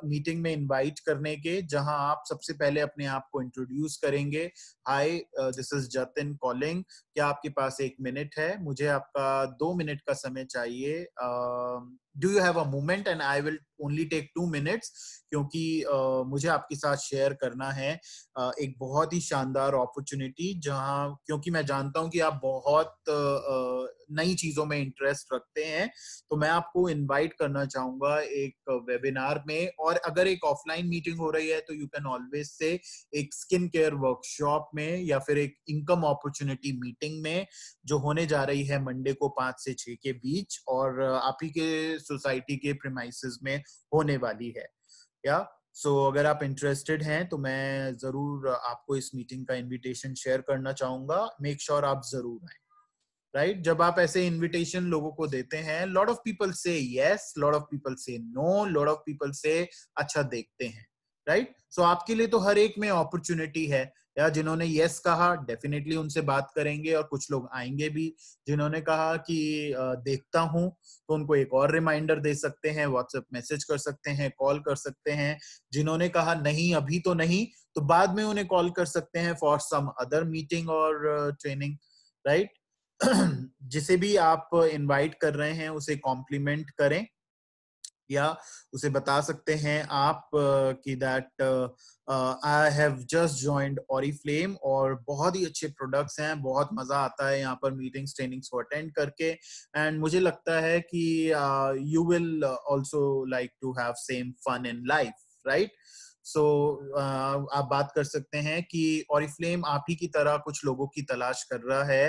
मीटिंग में इनवाइट करने के जहां आप सबसे पहले अपने आप को इंट्रोड्यूस करेंगे hi this is Jatin calling क्या आपके पास एक मिनट है मुझे आपका दो मिनट का समय चाहिए do you have a moment and I will only take two minutes क्योंकि uh, मुझे आपके साथ शेयर करना है uh, एक बहुत ही शानदार अपॉर्चुनिटी जहां क्योंकि मैं जानता हूं कि आप बहुत uh, uh, नई चीजों में इंटरेस्ट रखते हैं तो मैं आपको इनवाइट करना चाहूंगा एक वेबिनार में और अगर एक ऑफलाइन मीटिंग हो रही है तो यू कैन ऑलवेज से एक स्किन केयर वर्कशॉप में या फिर एक इनकम अपॉर्चुनिटी मीटिंग में जो होने जा रही है मंडे को पांच से छह के बीच और आप ही के सोसाइटी के प्रिमाइसिस में होने वाली है या सो so, अगर आप इंटरेस्टेड हैं तो मैं जरूर आपको इस मीटिंग का इनविटेशन शेयर करना चाहूंगा मेक श्योर sure आप जरूर आए राइट right? जब आप ऐसे इनविटेशन लोगों को देते हैं लॉट ऑफ पीपल से यस लॉट ऑफ पीपल से नो लॉट ऑफ पीपल से अच्छा देखते हैं राइट right? सो so, आपके लिए तो हर एक में अपॉर्चुनिटी है या जिन्होंने यस yes कहा डेफिनेटली उनसे बात करेंगे और कुछ लोग आएंगे भी जिन्होंने कहा कि देखता हूं तो उनको एक और रिमाइंडर दे सकते हैं व्हाट्सएप मैसेज कर सकते हैं कॉल कर सकते हैं जिन्होंने कहा नहीं अभी तो नहीं तो बाद में उन्हें कॉल कर सकते हैं फॉर सम अदर मीटिंग और ट्रेनिंग राइट *clears throat* जिसे भी आप इनवाइट कर रहे हैं उसे कॉम्प्लीमेंट करें या उसे बता सकते हैं आप कि that I have just joined Oriflame और बहुत ही अच्छे प्रोडक्ट्स हैं बहुत मजा आता है यहाँ पर मीटिंग्स ट्रेनिंग्स को अटेंड करके एंड मुझे लगता है कि you will also like to have same fun in life right so so, uh, आप बात कर सकते हैं कि इफ्लेम आप ही की तरह कुछ लोगों की तलाश कर रहा है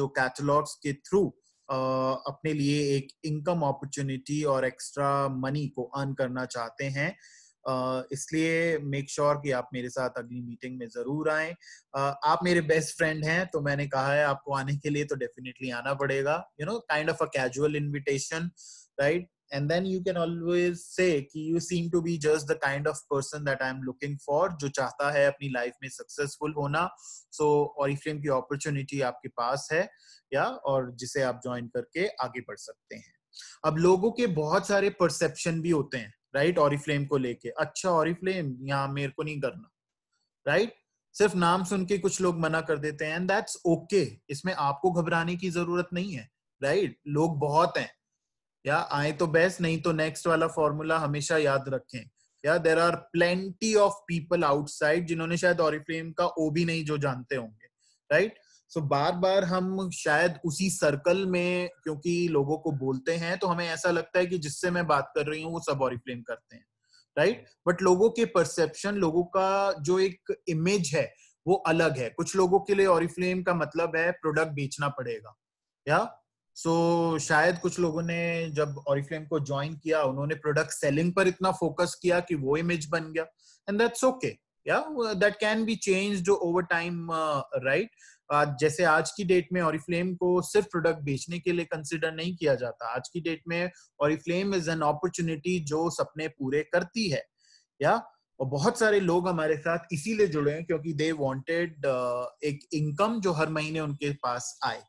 जो कैटलॉग्स के थ्रू uh, अपने लिए एक इनकम अपॉर्चुनिटी और एक्स्ट्रा मनी को अर्न करना चाहते हैं uh, इसलिए मेक श्योर sure कि आप मेरे साथ अगली मीटिंग में जरूर आए uh, आप मेरे बेस्ट फ्रेंड हैं तो मैंने कहा है आपको आने के लिए तो डेफिनेटली आना पड़ेगा you know kind of a casual invitation right and then you can always say कि you seem to be just the kind of person that I'm looking for जो चाहता है अपनी लाइफ में सक्सेसफुल होना सो और की अपॉर्चुनिटी आपके पास है या और जिसे आप ज्वाइन करके आगे बढ़ सकते हैं अब लोगों के बहुत सारे परसेप्शन भी होते हैं राइट ऑरिफ्लेम को लेके अच्छा ऑरिफ्लेम यहाँ मेरे को नहीं करना राइट सिर्फ नाम सुन के कुछ लोग मना कर देते हैं एंड दैट्स ओके इसमें आपको घबराने की जरूरत नहीं है राइट लोग बहुत हैं या आए तो बेस्ट नहीं तो नेक्स्ट वाला फॉर्मूला हमेशा याद रखें yeah there are plenty of people outside जिन्होंने शायद ऑरिफ्लेम का ओ भी नहीं जो जानते होंगे राइट सो so, बार बार हम शायद उसी सर्कल में क्योंकि लोगों को बोलते हैं तो हमें ऐसा लगता है कि जिससे मैं बात कर रही हूँ वो सब ऑरिफ्लेम करते हैं राइट बट लोगों के परसेप्शन लोगों का जो एक इमेज है वो अलग है कुछ लोगों के लिए ऑरिफ्लेम का मतलब है प्रोडक्ट बेचना पड़ेगा या सो so, शायद कुछ लोगों ने जब ऑरिफ्लेम को ज्वाइन किया उन्होंने प्रोडक्ट सेलिंग पर इतना फोकस किया कि वो इमेज बन गया and that's okay yeah that can be change over time right जैसे आज की डेट में ऑरिफ्लेम को सिर्फ प्रोडक्ट बेचने के लिए कंसिडर नहीं किया जाता आज की डेट में ऑरिफ्लेम इज एन अपॉर्चुनिटी जो सपने पूरे करती है या और बहुत सारे लोग हमारे साथ इसीलिए जुड़े हैं क्योंकि दे वांटेड uh, एक इनकम जो हर महीने उनके पास आए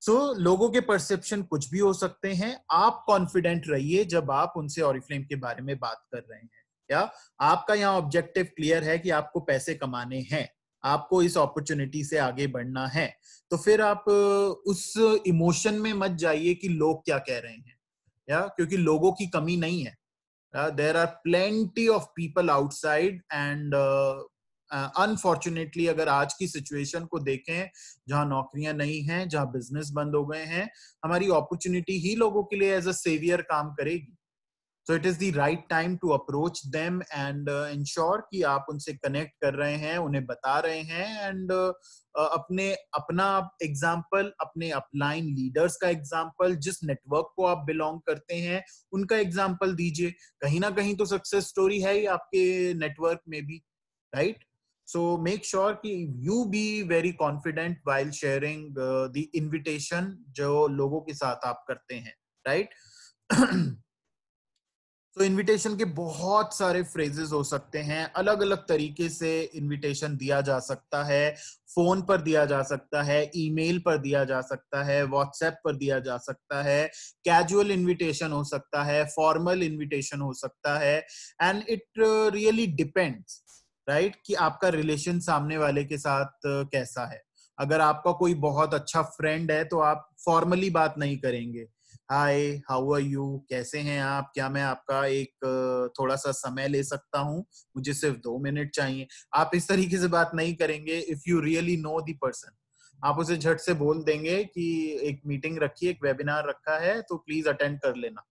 सो so, लोगों के परसेप्शन कुछ भी हो सकते हैं आप कॉन्फिडेंट रहिए जब आप उनसे ऑरिफ्लेम के बारे में बात कर रहे हैं या आपका यहाँ ऑब्जेक्टिव क्लियर है कि आपको पैसे कमाने हैं आपको इस अपॉर्चुनिटी से आगे बढ़ना है तो फिर आप उस इमोशन में मत जाइए कि लोग क्या कह रहे हैं या क्योंकि लोगों की कमी नहीं है there are plenty of people outside and unfortunately uh, अगर आज की सिचुएशन को देखें जहां नौकरियां नहीं हैं जहां बिजनेस बंद हो गए हैं हमारी अपॉर्चुनिटी ही लोगों के लिए एज अ सेवियर काम करेगी so it is the right time to approach them and ensure कि आप उनसे कनेक्ट कर रहे हैं उन्हें बता रहे हैं एंड uh, अपने अपना एग्जाम्पल अपने अपलाइन लीडर्स का एग्जाम्पल जिस नेटवर्क को आप बिलोंग करते हैं उनका एग्जाम्पल दीजिए कहीं ना कहीं तो सक्सेस स्टोरी है ही आपके नेटवर्क में भी right right? So make sure कि you be very confident while sharing uh, the invitation जो लोगों के साथ आप करते हैं right? तो *clears throat* इनविटेशन के बहुत सारे फ्रेजेस हो सकते हैं अलग अलग तरीके से इनविटेशन दिया जा सकता है फोन पर दिया जा सकता है ईमेल पर दिया जा सकता है व्हाट्सएप पर दिया जा सकता है कैजुअल इनविटेशन हो सकता है फॉर्मल इनविटेशन हो सकता है and it really depends right right? कि आपका रिलेशन सामने वाले के साथ कैसा है अगर आपका कोई बहुत अच्छा फ्रेंड है तो आप फॉर्मली बात नहीं करेंगे हाय हाउ आर यू कैसे हैं आप क्या मैं आपका एक थोड़ा सा समय ले सकता हूँ मुझे सिर्फ दो मिनट चाहिए आप इस तरीके से बात नहीं करेंगे if you really know the person आप उसे झट से बोल देंगे कि एक मीटिंग रखी एक वेबिनार रखा है तो प्लीज अटेंड कर लेना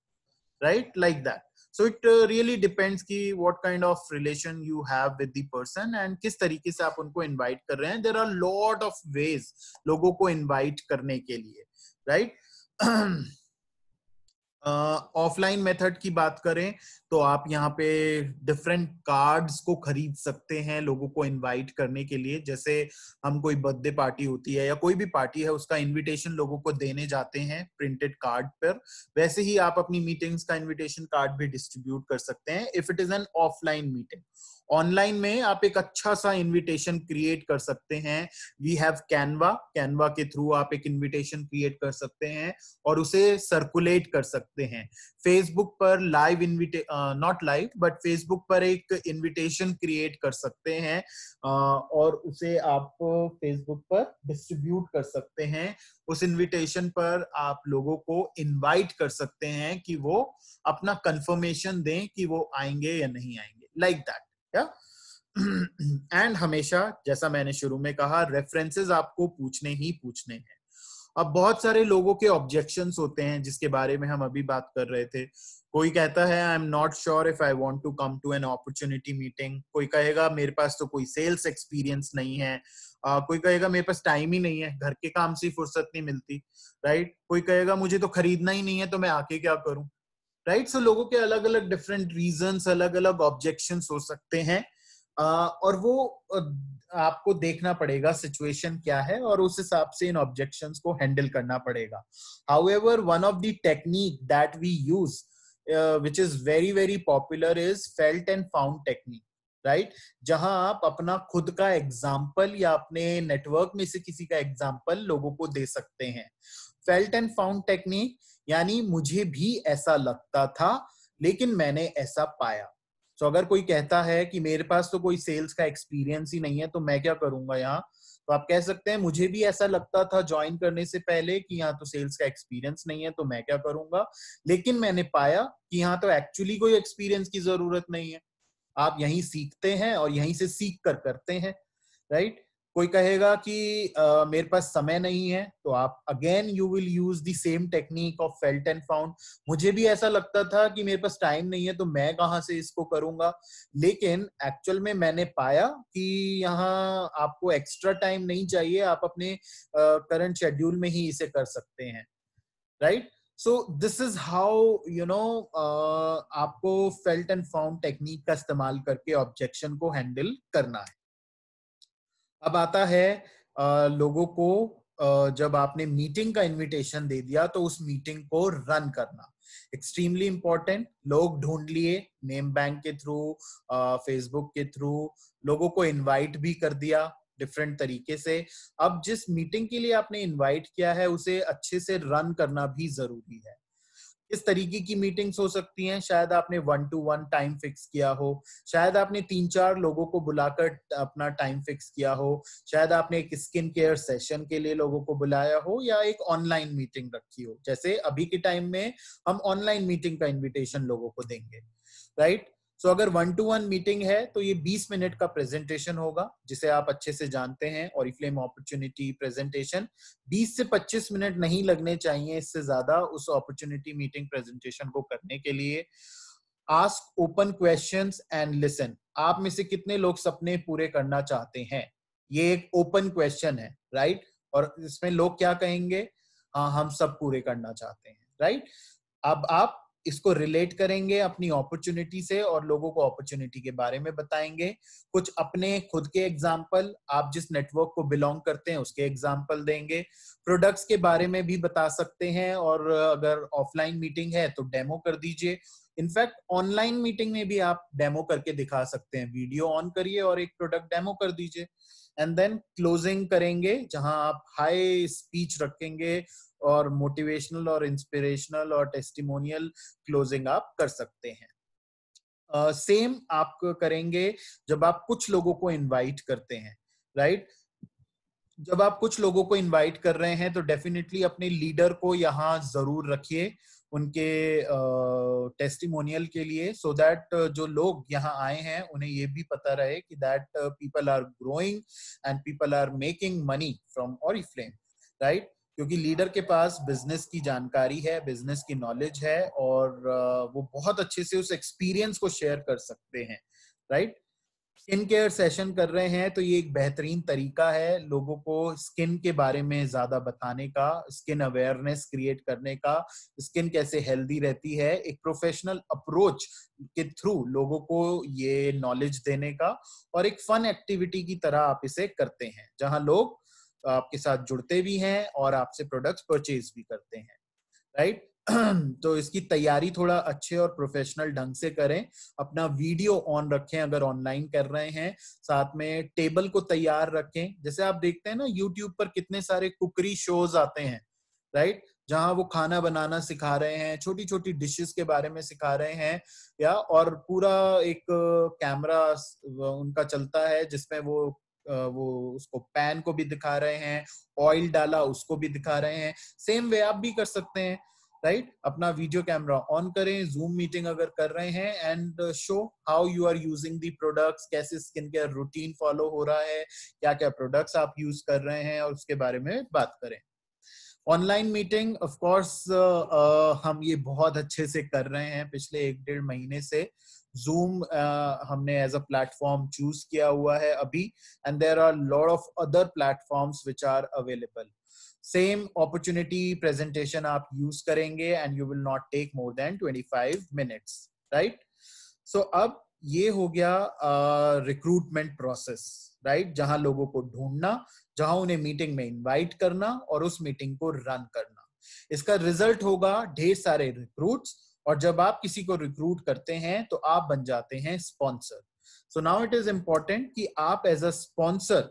right like that so it really depends की what kind of relation you have with person and किस तरीके से आप उनको इन्वाइट कर रहे हैं there are lot of ways लोगों को इन्वाइट करने के लिए right right? *clears throat* Offline uh, method की बात करें तो आप यहाँ पे डिफरेंट कार्ड्स को खरीद सकते हैं लोगों को इनवाइट करने के लिए जैसे हम कोई बर्थडे पार्टी होती है या कोई भी पार्टी है उसका इनविटेशन लोगों को देने जाते हैं प्रिंटेड कार्ड पर वैसे ही आप अपनी मीटिंग्स का इनविटेशन कार्ड भी डिस्ट्रीब्यूट कर सकते हैं if it is an offline meeting online में आप एक अच्छा सा इनविटेशन क्रिएट कर सकते हैं वी हैव कैनवा कैनवा के थ्रू आप एक इनविटेशन क्रिएट कर सकते हैं और उसे सर्कुलेट कर सकते हैं फेसबुक पर live invite not live but Facebook पर एक इनविटेशन क्रिएट कर सकते हैं uh, और उसे आप फेसबुक पर डिस्ट्रीब्यूट कर सकते हैं उस इनविटेशन पर आप लोगों को इनवाइट कर सकते हैं कि वो अपना कंफर्मेशन दें कि वो आएंगे या नहीं आएंगे like like that yeah and *clears throat* हमेशा जैसा मैंने शुरू में कहा रेफरेंसेस आपको पूछने ही पूछने हैं अब बहुत सारे लोगों के ऑब्जेक्शन होते हैं जिसके बारे में हम अभी बात कर रहे थे कोई कहता है I am not sure if I want to come to an opportunity meeting कोई कहेगा मेरे पास तो कोई सेल्स एक्सपीरियंस नहीं है uh, कोई कहेगा मेरे पास टाइम ही नहीं है घर के काम से फुर्सत नहीं मिलती राइट right? कोई कहेगा मुझे तो खरीदना ही नहीं है तो मैं आके क्या करूं राइट right? सो so, लोगों के अलग अलग डिफरेंट रीजन अलग अलग ऑब्जेक्शन हो सकते हैं और वो आपको देखना पड़ेगा सिचुएशन क्या है और उस हिसाब से इन ऑब्जेक्शन को हैंडल करना पड़ेगा however one of the technique that we use which is very very popular is felt and found technique right जहां आप अपना खुद का एग्जाम्पल या अपने नेटवर्क में से किसी का एग्जाम्पल लोगों को दे सकते हैं फेल्ट एंड फाउंड टेक्निक यानी मुझे भी ऐसा लगता था लेकिन मैंने ऐसा पाया तो अगर कोई कहता है कि मेरे पास तो कोई सेल्स का एक्सपीरियंस ही नहीं है तो मैं क्या करूंगा यहाँ तो आप कह सकते हैं मुझे भी ऐसा लगता था ज्वाइन करने से पहले कि यहाँ तो सेल्स का एक्सपीरियंस नहीं है तो मैं क्या करूंगा लेकिन मैंने पाया कि यहाँ तो एक्चुअली कोई एक्सपीरियंस की जरूरत नहीं है आप यहीं सीखते हैं और यहीं से सीख कर करते हैं राइट कोई कहेगा कि uh, मेरे पास समय नहीं है तो आप again you will use the same technique of felt and found मुझे भी ऐसा लगता था कि मेरे पास टाइम नहीं है तो मैं कहाँ से इसको करूंगा लेकिन एक्चुअल में मैंने पाया कि यहाँ आपको एक्स्ट्रा टाइम नहीं चाहिए आप अपने करंट uh, शेड्यूल में ही इसे कर सकते हैं right right? So this is how you know आपको फेल्ट एंड फाउंड टेक्निक का इस्तेमाल करके ऑब्जेक्शन को हैंडल करना है अब आता है आ, लोगों को आ, जब आपने मीटिंग का इनविटेशन दे दिया तो उस मीटिंग को रन करना एक्सट्रीमली इंपॉर्टेंट लोग ढूंढ लिए नेम बैंक के थ्रू फेसबुक के थ्रू लोगों को इनवाइट भी कर दिया डिफरेंट तरीके से अब जिस मीटिंग के लिए आपने इनवाइट किया है उसे अच्छे से रन करना भी जरूरी है इस तरीके की मीटिंग्स हो सकती हैं शायद आपने one to one time fix किया हो शायद आपने तीन चार लोगों को बुलाकर अपना टाइम फिक्स किया हो शायद आपने एक स्किन केयर सेशन के लिए लोगों को बुलाया हो या एक ऑनलाइन मीटिंग रखी हो जैसे अभी के टाइम में हम ऑनलाइन मीटिंग का इन्विटेशन लोगों को देंगे राइट right? सो so, अगर वन टू वन मीटिंग है तो ये 20 मिनट का प्रेजेंटेशन होगा जिसे आप अच्छे से जानते हैं और इफ्लेम अपॉर्चुनिटी प्रेजेंटेशन 20 से 25 मिनट नहीं लगने चाहिए इससे ज्यादा उस अपॉर्चुनिटी मीटिंग प्रेजेंटेशन को करने के लिए ask open question and listen आप में से कितने लोग सपने पूरे करना चाहते हैं ये एक ओपन क्वेश्चन है राइट right? और इसमें लोग क्या कहेंगे हाँ हम सब पूरे करना चाहते हैं राइट right? अब आप इसको रिलेट करेंगे अपनी अपॉर्चुनिटी से और लोगों को अपॉर्चुनिटी के बारे में बताएंगे कुछ अपने खुद के एग्जाम्पल आप जिस नेटवर्क को बिलोंग करते हैं उसके एग्जाम्पल देंगे प्रोडक्ट्स के बारे में भी बता सकते हैं और अगर ऑफलाइन मीटिंग है तो डेमो कर दीजिए इनफैक्ट ऑनलाइन मीटिंग में भी आप डेमो करके दिखा सकते हैं वीडियो ऑन करिए और एक प्रोडक्ट डेमो कर दीजिए एंड देन क्लोजिंग करेंगे जहां आप हाई स्पीच रखेंगे और मोटिवेशनल और इंस्पिरेशनल और टेस्टिमोनियल क्लोजिंग आप कर सकते हैं सेम uh, आप करेंगे जब आप कुछ लोगों को इनवाइट करते हैं राइट right? जब आप कुछ लोगों को इनवाइट कर रहे हैं तो डेफिनेटली अपने लीडर को यहाँ जरूर रखिए उनके टेस्टिमोनियल uh, के लिए सो so दैट uh, जो लोग यहाँ आए हैं उन्हें ये भी पता रहे कि that people are growing and people are making money from Oriflame right क्योंकि लीडर के पास बिजनेस की जानकारी है बिजनेस की नॉलेज है और वो बहुत अच्छे से उस एक्सपीरियंस को शेयर कर सकते हैं राइट स्किन केयर सेशन कर रहे हैं तो ये एक बेहतरीन तरीका है लोगों को स्किन के बारे में ज्यादा बताने का स्किन अवेयरनेस क्रिएट करने का स्किन कैसे हेल्दी रहती है एक प्रोफेशनल अप्रोच के थ्रू लोगों को ये नॉलेज देने का और एक फन एक्टिविटी की तरह आप इसे करते हैं जहां लोग तो आपके साथ जुड़ते भी हैं और आपसे प्रोडक्ट्स परचेज भी करते हैं राइट *clears throat* तो इसकी तैयारी थोड़ा अच्छे और प्रोफेशनल ढंग से करें अपना वीडियो ऑन रखें अगर ऑनलाइन कर रहे हैं साथ में टेबल को तैयार रखें जैसे आप देखते हैं ना यूट्यूब पर कितने सारे कुकरी शोज आते हैं राइट जहां वो खाना बनाना सिखा रहे हैं छोटी छोटी डिशेस के बारे में सिखा रहे हैं या और पूरा एक कैमरा उनका चलता है जिसमें वो वो उसको पैन को भी दिखा रहे हैं ऑयल डाला उसको भी दिखा रहे हैं सेम वे आप भी कर सकते हैं राइट right? अपना वीडियो कैमरा ऑन करें जूम मीटिंग अगर कर रहे हैं and show how you are using the products कैसे स्किन केयर रूटीन फॉलो हो रहा है क्या क्या प्रोडक्ट्स आप यूज कर रहे हैं और उसके बारे में बात करें ऑनलाइन मीटिंग ऑफ कोर्स हम ये बहुत अच्छे से कर रहे हैं पिछले एक डेढ़ महीने से uh, जूम uh, हमने एज अ प्लेटफॉर्म चूज किया हुआ है अभी and there are lot of other platforms which are available same opportunity presentation आप यूज करेंगे and you will not take more than 25 minutes right so अब ये हो गया रिक्रूटमेंट प्रोसेस राइट जहां लोगों को ढूंढना जहां उन्हें मीटिंग में इनवाइट करना और उस मीटिंग को रन करना इसका रिजल्ट होगा ढेर सारे रिक्रूट्स और जब आप किसी को रिक्रूट करते हैं तो आप बन जाते हैं sponsor so now it is important कि आप एज अ स्पॉन्सर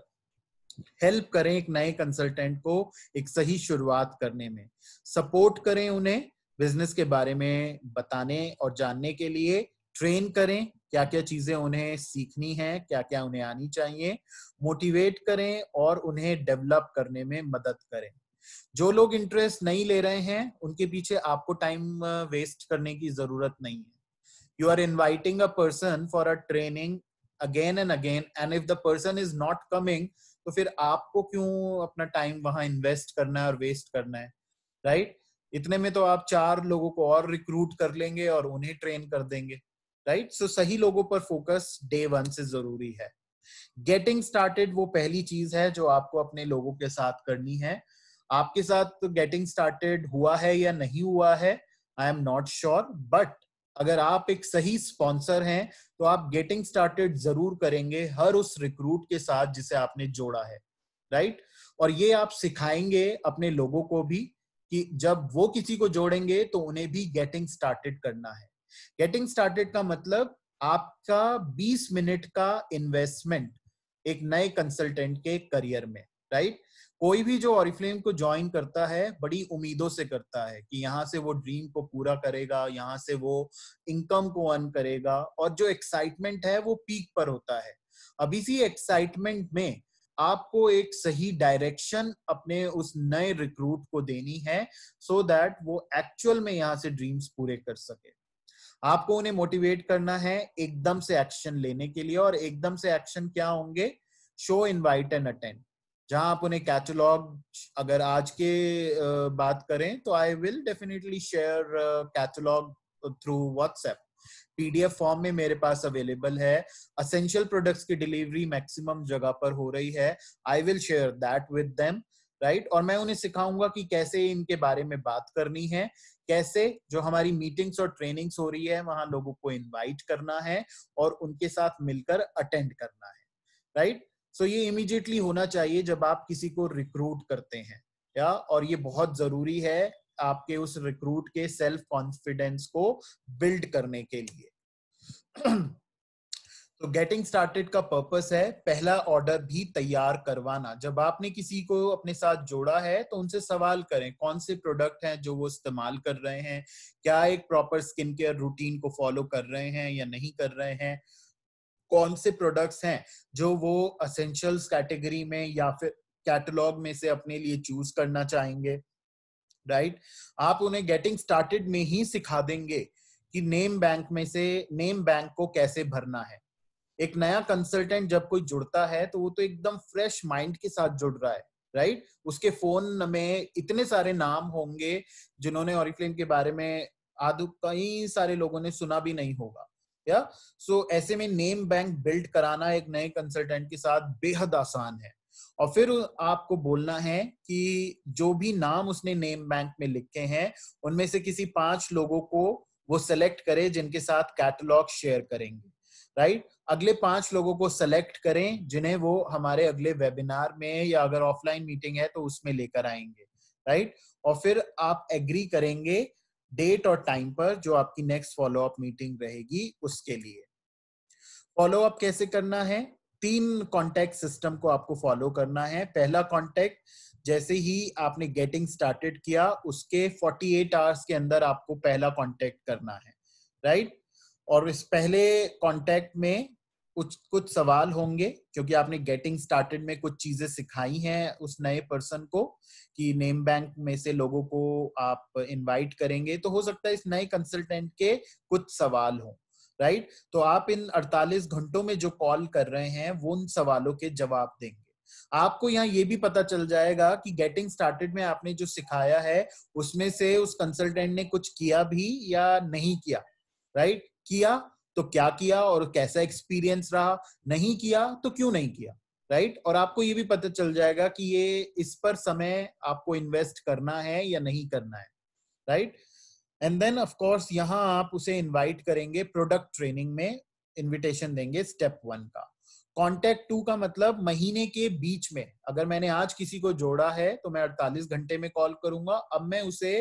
हेल्प करें एक नए कंसल्टेंट को एक सही शुरुआत करने में सपोर्ट करें उन्हें बिजनेस के बारे में बताने और जानने के लिए ट्रेन करें क्या क्या चीजें उन्हें सीखनी है क्या क्या उन्हें आनी चाहिए मोटिवेट करें और उन्हें डेवलप करने में मदद करें जो लोग इंटरेस्ट नहीं ले रहे हैं उनके पीछे आपको टाइम वेस्ट करने की जरूरत नहीं है you are inviting a person for a training again and again and if the person is not coming तो फिर आपको क्यों अपना टाइम वहां इन्वेस्ट करना है और वेस्ट करना है राइट right? इतने में तो आप चार लोगों को और रिक्रूट कर लेंगे और उन्हें ट्रेन कर देंगे राइट सो so, सही लोगों पर फोकस डे वन से जरूरी है गेटिंग स्टार्टेड वो पहली चीज है जो आपको अपने लोगों के साथ करनी है आपके साथ गेटिंग स्टार्टेड हुआ है या नहीं हुआ है I am not sure but अगर आप एक सही स्पॉन्सर हैं तो आप गेटिंग स्टार्टेड जरूर करेंगे हर उस रिक्रूट के साथ जिसे आपने जोड़ा है राइट right? और ये आप सिखाएंगे अपने लोगों को भी कि जब वो किसी को जोड़ेंगे तो उन्हें भी गेटिंग स्टार्टेड करना है गेटिंग स्टार्टेड का मतलब आपका 20 मिनट का इन्वेस्टमेंट एक नए कंसल्टेंट के करियर में राइट कोई भी जो ऑरिफ्लेम को ज्वाइन करता है बड़ी उम्मीदों से करता है कि यहाँ से वो ड्रीम को पूरा करेगा यहाँ से वो इनकम को अर्न करेगा और जो एक्साइटमेंट है वो पीक पर होता है अब इसी एक्साइटमेंट में आपको एक सही डायरेक्शन अपने उस नए रिक्रूट को देनी है सो so दैट वो एक्चुअल में यहाँ से ड्रीम्स पूरे कर सके आपको उन्हें मोटिवेट करना है एकदम से एक्शन लेने के लिए और एकदम से एक्शन क्या होंगे शो इनवाइट एंड अटेंड जहां आप उन्हें कैटलॉग अगर आज के बात करें तो I will definitely share catalogue through WhatsApp PDF form में मेरे पास अवेलेबल है असेंशियल प्रोडक्ट्स की डिलीवरी मैक्सिमम जगह पर हो रही है I will share that with them right और मैं उन्हें सिखाऊंगा कि कैसे इनके बारे में बात करनी है कैसे जो हमारी मीटिंग्स और ट्रेनिंग्स हो रही है वहां लोगों को इनवाइट करना है और उनके साथ मिलकर अटेंड करना है राइट सो so, ये इमीडिएटली होना चाहिए जब आप किसी को रिक्रूट करते हैं या और ये बहुत जरूरी है आपके उस रिक्रूट के सेल्फ कॉन्फिडेंस को बिल्ड करने के लिए *clears throat* तो गेटिंग स्टार्टेड का पर्पस है पहला ऑर्डर भी तैयार करवाना जब आपने किसी को अपने साथ जोड़ा है तो उनसे सवाल करें कौन से प्रोडक्ट हैं जो वो इस्तेमाल कर रहे हैं क्या एक प्रॉपर स्किन केयर रूटीन को फॉलो कर रहे हैं या नहीं कर रहे हैं कौन से प्रोडक्ट्स हैं जो वो असेंशियल्स कैटेगरी में या फिर कैटलॉग में से अपने लिए चूज करना चाहेंगे राइट right? आप उन्हें गेटिंग स्टार्टेड में ही सिखा देंगे कि नेम बैंक में से नेम बैंक को कैसे भरना है एक नया कंसल्टेंट जब कोई जुड़ता है तो वो तो एकदम फ्रेश माइंड के साथ जुड़ रहा है राइट right? उसके फोन में इतने सारे नाम होंगे जिन्होंने ऑरिफ्लेम के बारे में आदु कई सारे लोगों ने सुना भी नहीं होगा या सो so, ऐसे में नेम बैंक बिल्ड कराना एक नए कंसल्टेंट के साथ बेहद आसान है और फिर आपको बोलना है कि जो भी नाम उसने नेम बैंक में लिखे हैं उनमें से किसी पांच लोगों को वो सेलेक्ट करे जिनके साथ कैटलॉग शेयर करेंगे राइट right? अगले पांच लोगों को सेलेक्ट करें जिन्हें वो हमारे अगले वेबिनार में या अगर ऑफलाइन मीटिंग है तो उसमें लेकर आएंगे राइट right? और फिर आप एग्री करेंगे डेट और टाइम पर जो आपकी नेक्स्ट फॉलो अप मीटिंग रहेगी उसके लिए फॉलो अप कैसे करना है तीन कॉन्टेक्ट सिस्टम को आपको फॉलो करना है पहला कॉन्टेक्ट जैसे ही आपने गेटिंग स्टार्टेड किया उसके 48 आवर्स के अंदर आपको पहला कॉन्टेक्ट करना है राइट right? और इस पहले कॉन्टेक्ट में कुछ कुछ सवाल होंगे क्योंकि आपने गेटिंग स्टार्टेड में कुछ चीजें सिखाई हैं उस नए पर्सन को कि नेम बैंक में से लोगों को आप इनवाइट करेंगे तो हो सकता है इस नए कंसल्टेंट के कुछ सवाल हों राइट तो आप इन 48 घंटों में जो कॉल कर रहे हैं वो उन सवालों के जवाब देंगे आपको यहाँ ये भी पता चल जाएगा कि गेटिंग स्टार्टेड में आपने जो सिखाया है उसमें से उस कंसल्टेंट ने कुछ किया भी या नहीं किया राइट किया तो क्या किया और कैसा एक्सपीरियंस रहा नहीं किया तो क्यों नहीं किया राइट right? और आपको ये भी पता चल जाएगा कि ये इस पर समय आपको इन्वेस्ट करना है या नहीं करना है right and then of course यहाँ आप उसे इनवाइट करेंगे प्रोडक्ट ट्रेनिंग में इनविटेशन देंगे स्टेप वन का कॉन्टेक्ट टू का मतलब महीने के बीच में अगर मैंने आज किसी को जोड़ा है तो मैं 48 घंटे में कॉल करूंगा अब मैं उसे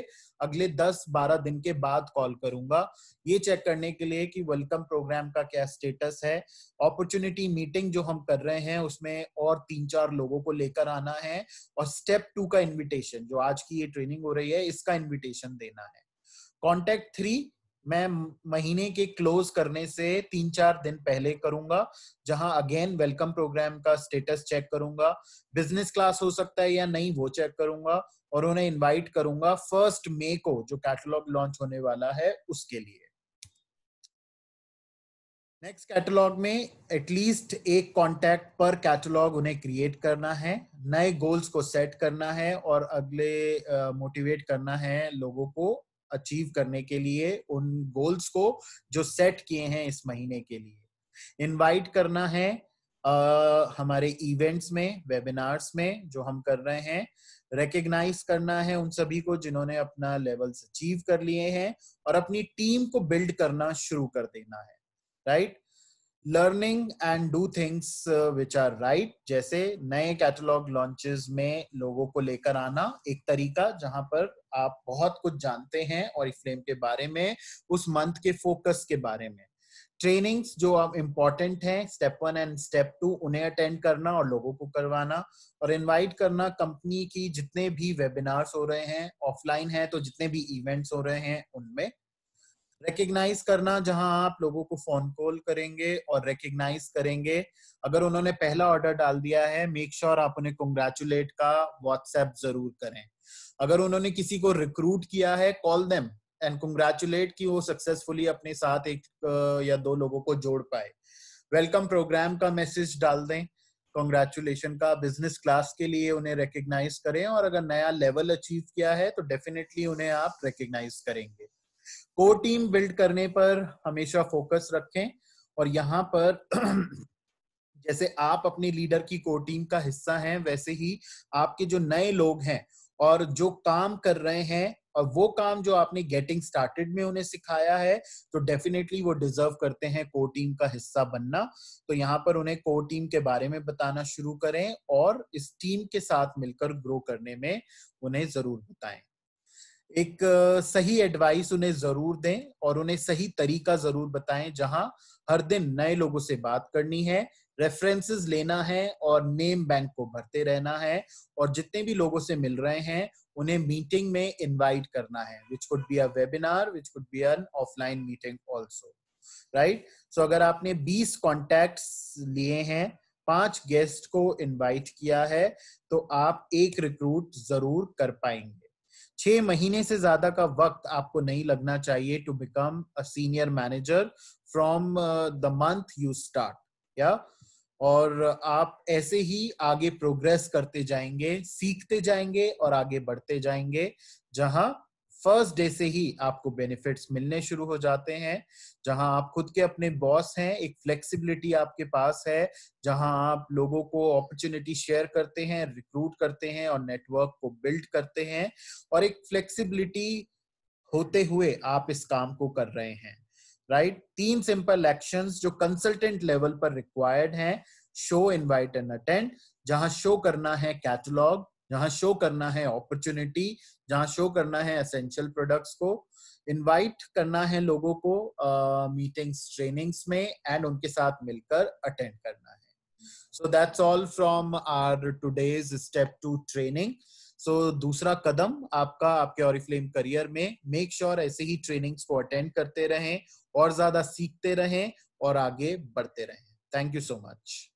अगले 10-12 दिन के बाद कॉल करूंगा ये चेक करने के लिए कि वेलकम प्रोग्राम का क्या स्टेटस है अपॉर्चुनिटी मीटिंग जो हम कर रहे हैं उसमें और तीन चार लोगों को लेकर आना है और स्टेप टू का इन्विटेशन जो आज की ये ट्रेनिंग हो रही है इसका इन्विटेशन देना है कॉन्टेक्ट थ्री मैं महीने के क्लोज करने से तीन चार दिन पहले करूंगा जहां अगेन वेलकम प्रोग्राम का स्टेटस चेक करूंगा बिजनेस क्लास हो सकता है या नहीं वो चेक करूंगा और उन्हें इनवाइट करूंगा फर्स्ट मे को जो कैटलॉग लॉन्च होने वाला है उसके लिए नेक्स्ट कैटलॉग में एटलीस्ट एक कॉन्टैक्ट पर कैटलॉग उन्हें क्रिएट करना है नए गोल्स को सेट करना है और अगले मोटिवेट uh, करना है लोगों को अचीव करने के लिए उन गोल्स को जो सेट किए हैं इस महीने के लिए इनवाइट करना है आ, हमारे इवेंट्स में वेबिनार्स में जो हम कर रहे हैं रेकग्नाइज करना है उन सभी को जिन्होंने अपना लेवल्स अचीव कर लिए हैं और अपनी टीम को बिल्ड करना शुरू कर देना है right learning and do things which are right जैसे नए कैटलॉग लॉन्चेस में लोगों को लेकर आना एक तरीका जहां पर आप बहुत कुछ जानते हैं और फ्लेम के बारे में उस मंथ के फोकस के बारे में ट्रेनिंग्स जो अब इम्पॉर्टेंट हैं step one and step two उन्हें अटेंड करना और लोगों को करवाना और इनवाइट करना कंपनी की जितने भी वेबिनार्स हो रहे हैं ऑफलाइन है तो जितने भी इवेंट्स हो रहे हैं उनमें रिकग्नाइज करना जहां आप लोगों को फोन कॉल करेंगे और रिकग्नाइज करेंगे अगर उन्होंने पहला ऑर्डर डाल दिया है मेक श्योर sure आप उन्हें कंग्रेचुलेट का व्हाट्सएप जरूर करें अगर उन्होंने किसी को रिक्रूट किया है कॉल देम एंड कंग्रेचुलेट कि वो सक्सेसफुली अपने साथ एक या दो लोगों को जोड़ पाए वेलकम प्रोग्राम का मैसेज डाल दें कॉन्ग्रेचुलेशन का बिजनेस क्लास के लिए उन्हें रिकग्नाइज करें और अगर नया लेवल अचीव किया है तो डेफिनेटली उन्हें आप रिकग्नाइज करेंगे को टीम बिल्ड करने पर हमेशा फोकस रखें और यहाँ पर *clears throat* जैसे आप अपनी लीडर की को टीम का हिस्सा हैं वैसे ही आपके जो नए लोग हैं और जो काम कर रहे हैं और वो काम जो आपने गेटिंग स्टार्टेड में उन्हें सिखाया है तो डेफिनेटली वो डिजर्व करते हैं को टीम का हिस्सा बनना तो यहाँ पर उन्हें को टीम के बारे में बताना शुरू करें और इस टीम के साथ मिलकर ग्रो करने में उन्हें जरूर बताएं एक सही एडवाइस उन्हें जरूर दें और उन्हें सही तरीका जरूर बताएं जहां हर दिन नए लोगों से बात करनी है रेफरेंसेस लेना है और नेम बैंक को भरते रहना है और जितने भी लोगों से मिल रहे हैं उन्हें मीटिंग में इनवाइट करना है which could be a webinar which could be an offline meeting also right so अगर आपने 20 कॉन्टेक्ट लिए हैं पांच गेस्ट को इनवाइट किया है तो आप एक रिक्रूट जरूर कर पाएंगे छह महीने से ज्यादा का वक्त आपको नहीं लगना चाहिए to become a senior manager from the month you start या और आप ऐसे ही आगे प्रोग्रेस करते जाएंगे सीखते जाएंगे और आगे बढ़ते जाएंगे जहां फर्स्ट डे से ही आपको बेनिफिट्स मिलने शुरू हो जाते हैं जहां आप खुद के अपने बॉस हैं एक फ्लेक्सिबिलिटी आपके पास है जहां आप लोगों को अपॉर्चुनिटी शेयर करते हैं रिक्रूट करते हैं और नेटवर्क को बिल्ड करते हैं और एक फ्लेक्सिबिलिटी होते हुए आप इस काम को कर रहे हैं राइट right? तीन सिंपल एक्शन जो कंसल्टेंट लेवल पर रिक्वायर्ड हैं शो इनवाइट एंड अटेंड जहां शो करना है कैटलॉग जहां शो करना है अपॉर्चुनिटी जहां शो करना है एसेंशियल प्रोडक्ट्स को इनवाइट करना है लोगों को मीटिंग्स uh, ट्रेनिंग्स में एंड उनके साथ मिलकर अटेंड करना है so that's all from our today's step two training so दूसरा कदम आपका आपके ऑरिफ्लेम करियर में मेक श्योर sure ऐसे ही ट्रेनिंग्स को अटेंड करते रहें और ज्यादा सीखते रहें और आगे बढ़ते रहें थैंक यू सो मच